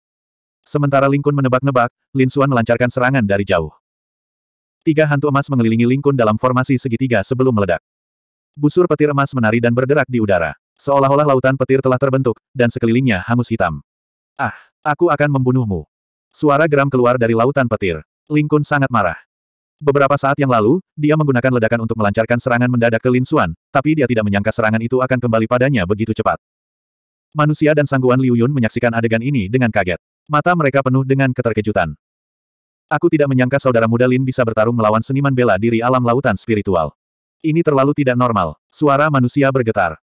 Sementara Lingkun menebak-nebak, Lin Xuan melancarkan serangan dari jauh. Tiga hantu emas mengelilingi Lingkun dalam formasi segitiga sebelum meledak. Busur petir emas menari dan berderak di udara. Seolah-olah lautan petir telah terbentuk, dan sekelilingnya hangus hitam. Ah, aku akan membunuhmu. Suara geram keluar dari lautan petir. Lingkun sangat marah. Beberapa saat yang lalu, dia menggunakan ledakan untuk melancarkan serangan mendadak ke Lin Xuan, tapi dia tidak menyangka serangan itu akan kembali padanya begitu cepat. Manusia dan sangguan Liu Yun menyaksikan adegan ini dengan kaget. Mata mereka penuh dengan keterkejutan. Aku tidak menyangka saudara muda Lin bisa bertarung melawan seniman bela diri alam lautan spiritual. Ini terlalu tidak normal. Suara manusia bergetar.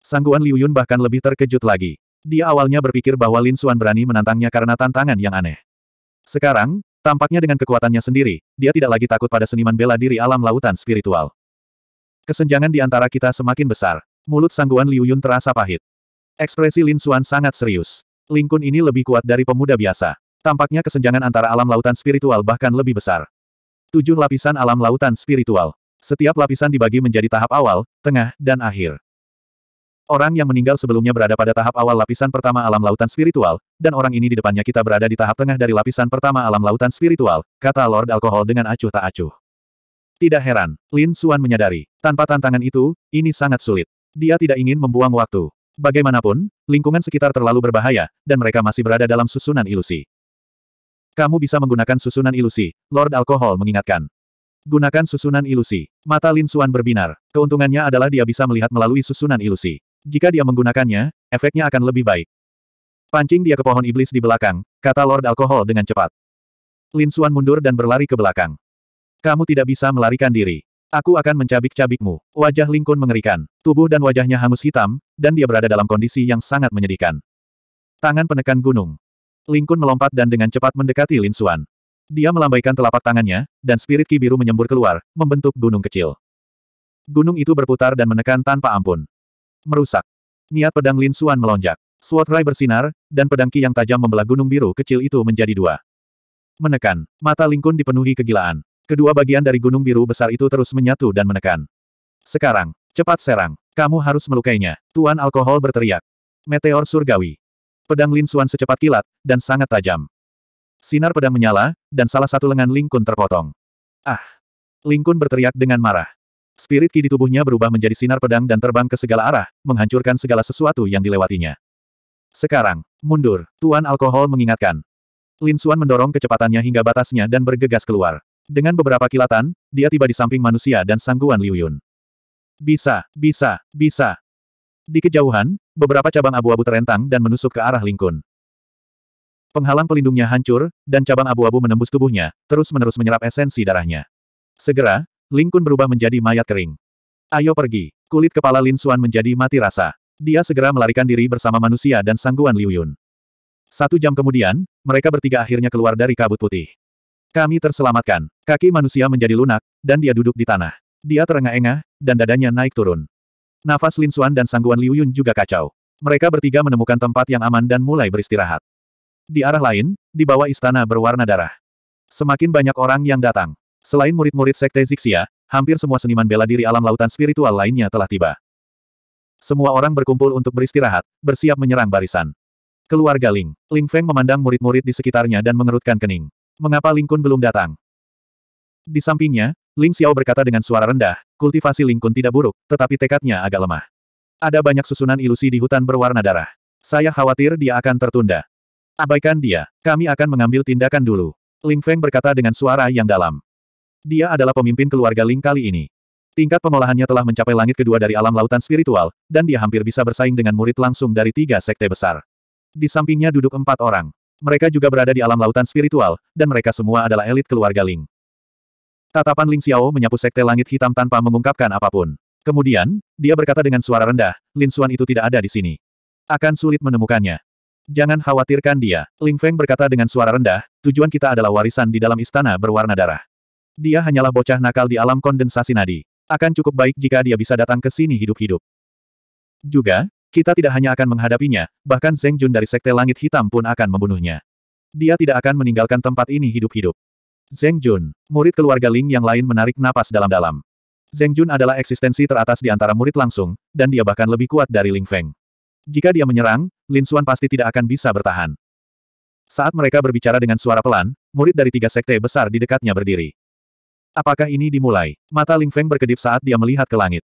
Sangguan Liu Yun bahkan lebih terkejut lagi. Dia awalnya berpikir bahwa Lin Xuan berani menantangnya karena tantangan yang aneh. Sekarang, tampaknya dengan kekuatannya sendiri, dia tidak lagi takut pada seniman bela diri alam lautan spiritual. Kesenjangan di antara kita semakin besar. Mulut sangguan Liu Yun terasa pahit. Ekspresi Lin Xuan sangat serius. Lingkun ini lebih kuat dari pemuda biasa. Tampaknya kesenjangan antara alam lautan spiritual bahkan lebih besar. Tujuh lapisan alam lautan spiritual. Setiap lapisan dibagi menjadi tahap awal, tengah, dan akhir. Orang yang meninggal sebelumnya berada pada tahap awal lapisan pertama alam lautan spiritual, dan orang ini di depannya kita berada di tahap tengah dari lapisan pertama alam lautan spiritual, kata Lord Alkohol dengan acuh tak acuh. Tidak heran, Lin Suan menyadari, tanpa tantangan itu, ini sangat sulit. Dia tidak ingin membuang waktu. Bagaimanapun, lingkungan sekitar terlalu berbahaya, dan mereka masih berada dalam susunan ilusi. Kamu bisa menggunakan susunan ilusi, Lord Alkohol mengingatkan. Gunakan susunan ilusi. Mata Lin Suan berbinar. Keuntungannya adalah dia bisa melihat melalui susunan ilusi. Jika dia menggunakannya, efeknya akan lebih baik. Pancing dia ke pohon iblis di belakang, kata Lord Alkohol dengan cepat. Lin Suan mundur dan berlari ke belakang. Kamu tidak bisa melarikan diri. Aku akan mencabik-cabikmu. Wajah Ling Kun mengerikan. Tubuh dan wajahnya hangus hitam, dan dia berada dalam kondisi yang sangat menyedihkan. Tangan penekan gunung. Ling Kun melompat dan dengan cepat mendekati Lin Suan. Dia melambaikan telapak tangannya, dan spirit ki biru menyembur keluar, membentuk gunung kecil. Gunung itu berputar dan menekan tanpa ampun. Merusak. Niat pedang Lin Suan melonjak. Sword Rai bersinar, dan pedang Ki yang tajam membelah gunung biru kecil itu menjadi dua. Menekan. Mata Lingkun dipenuhi kegilaan. Kedua bagian dari gunung biru besar itu terus menyatu dan menekan. Sekarang, cepat serang. Kamu harus melukainya. Tuan Alkohol berteriak. Meteor surgawi. Pedang Lin Suan secepat kilat, dan sangat tajam. Sinar pedang menyala, dan salah satu lengan Lingkun terpotong. Ah! Lingkun berteriak dengan marah. Spirit ki di tubuhnya berubah menjadi sinar pedang dan terbang ke segala arah, menghancurkan segala sesuatu yang dilewatinya. Sekarang, mundur, Tuan Alkohol mengingatkan. Lin Xuan mendorong kecepatannya hingga batasnya dan bergegas keluar. Dengan beberapa kilatan, dia tiba di samping manusia dan sangguan Liu Yun. Bisa, bisa, bisa. Di kejauhan, beberapa cabang abu-abu terentang dan menusuk ke arah Lingkun. Penghalang pelindungnya hancur, dan cabang abu-abu menembus tubuhnya, terus-menerus menyerap esensi darahnya. Segera, Ling Kun berubah menjadi mayat kering. Ayo pergi. Kulit kepala Lin Suan menjadi mati rasa. Dia segera melarikan diri bersama manusia dan sangguan Liu Yun. Satu jam kemudian, mereka bertiga akhirnya keluar dari kabut putih. Kami terselamatkan. Kaki manusia menjadi lunak, dan dia duduk di tanah. Dia terengah-engah, dan dadanya naik turun. Nafas Lin Suan dan sangguan Liu Yun juga kacau. Mereka bertiga menemukan tempat yang aman dan mulai beristirahat. Di arah lain, di bawah istana berwarna darah. Semakin banyak orang yang datang. Selain murid-murid Sekte Zixia, hampir semua seniman bela diri alam lautan spiritual lainnya telah tiba. Semua orang berkumpul untuk beristirahat, bersiap menyerang barisan. Keluarga Ling. Ling Feng memandang murid-murid di sekitarnya dan mengerutkan kening. Mengapa Ling Kun belum datang? Di sampingnya, Ling Xiao berkata dengan suara rendah, kultivasi Ling Kun tidak buruk, tetapi tekadnya agak lemah. Ada banyak susunan ilusi di hutan berwarna darah. Saya khawatir dia akan tertunda. Abaikan dia, kami akan mengambil tindakan dulu. Ling Feng berkata dengan suara yang dalam. Dia adalah pemimpin keluarga Ling kali ini. Tingkat pengolahannya telah mencapai langit kedua dari alam lautan spiritual, dan dia hampir bisa bersaing dengan murid langsung dari tiga sekte besar. Di sampingnya duduk empat orang. Mereka juga berada di alam lautan spiritual, dan mereka semua adalah elit keluarga Ling. Tatapan Ling Xiao menyapu sekte langit hitam tanpa mengungkapkan apapun. Kemudian, dia berkata dengan suara rendah, Lin Xuan itu tidak ada di sini. Akan sulit menemukannya. Jangan khawatirkan dia, Ling Feng berkata dengan suara rendah, tujuan kita adalah warisan di dalam istana berwarna darah. Dia hanyalah bocah nakal di alam kondensasi nadi. Akan cukup baik jika dia bisa datang ke sini hidup-hidup. Juga, kita tidak hanya akan menghadapinya, bahkan Zeng Jun dari Sekte Langit Hitam pun akan membunuhnya. Dia tidak akan meninggalkan tempat ini hidup-hidup. Zeng Jun, murid keluarga Ling yang lain menarik napas dalam-dalam. Zeng Jun adalah eksistensi teratas di antara murid langsung, dan dia bahkan lebih kuat dari Ling Feng. Jika dia menyerang, Lin Xuan pasti tidak akan bisa bertahan. Saat mereka berbicara dengan suara pelan, murid dari tiga sekte besar di dekatnya berdiri. Apakah ini dimulai? Mata Ling Feng berkedip saat dia melihat ke langit.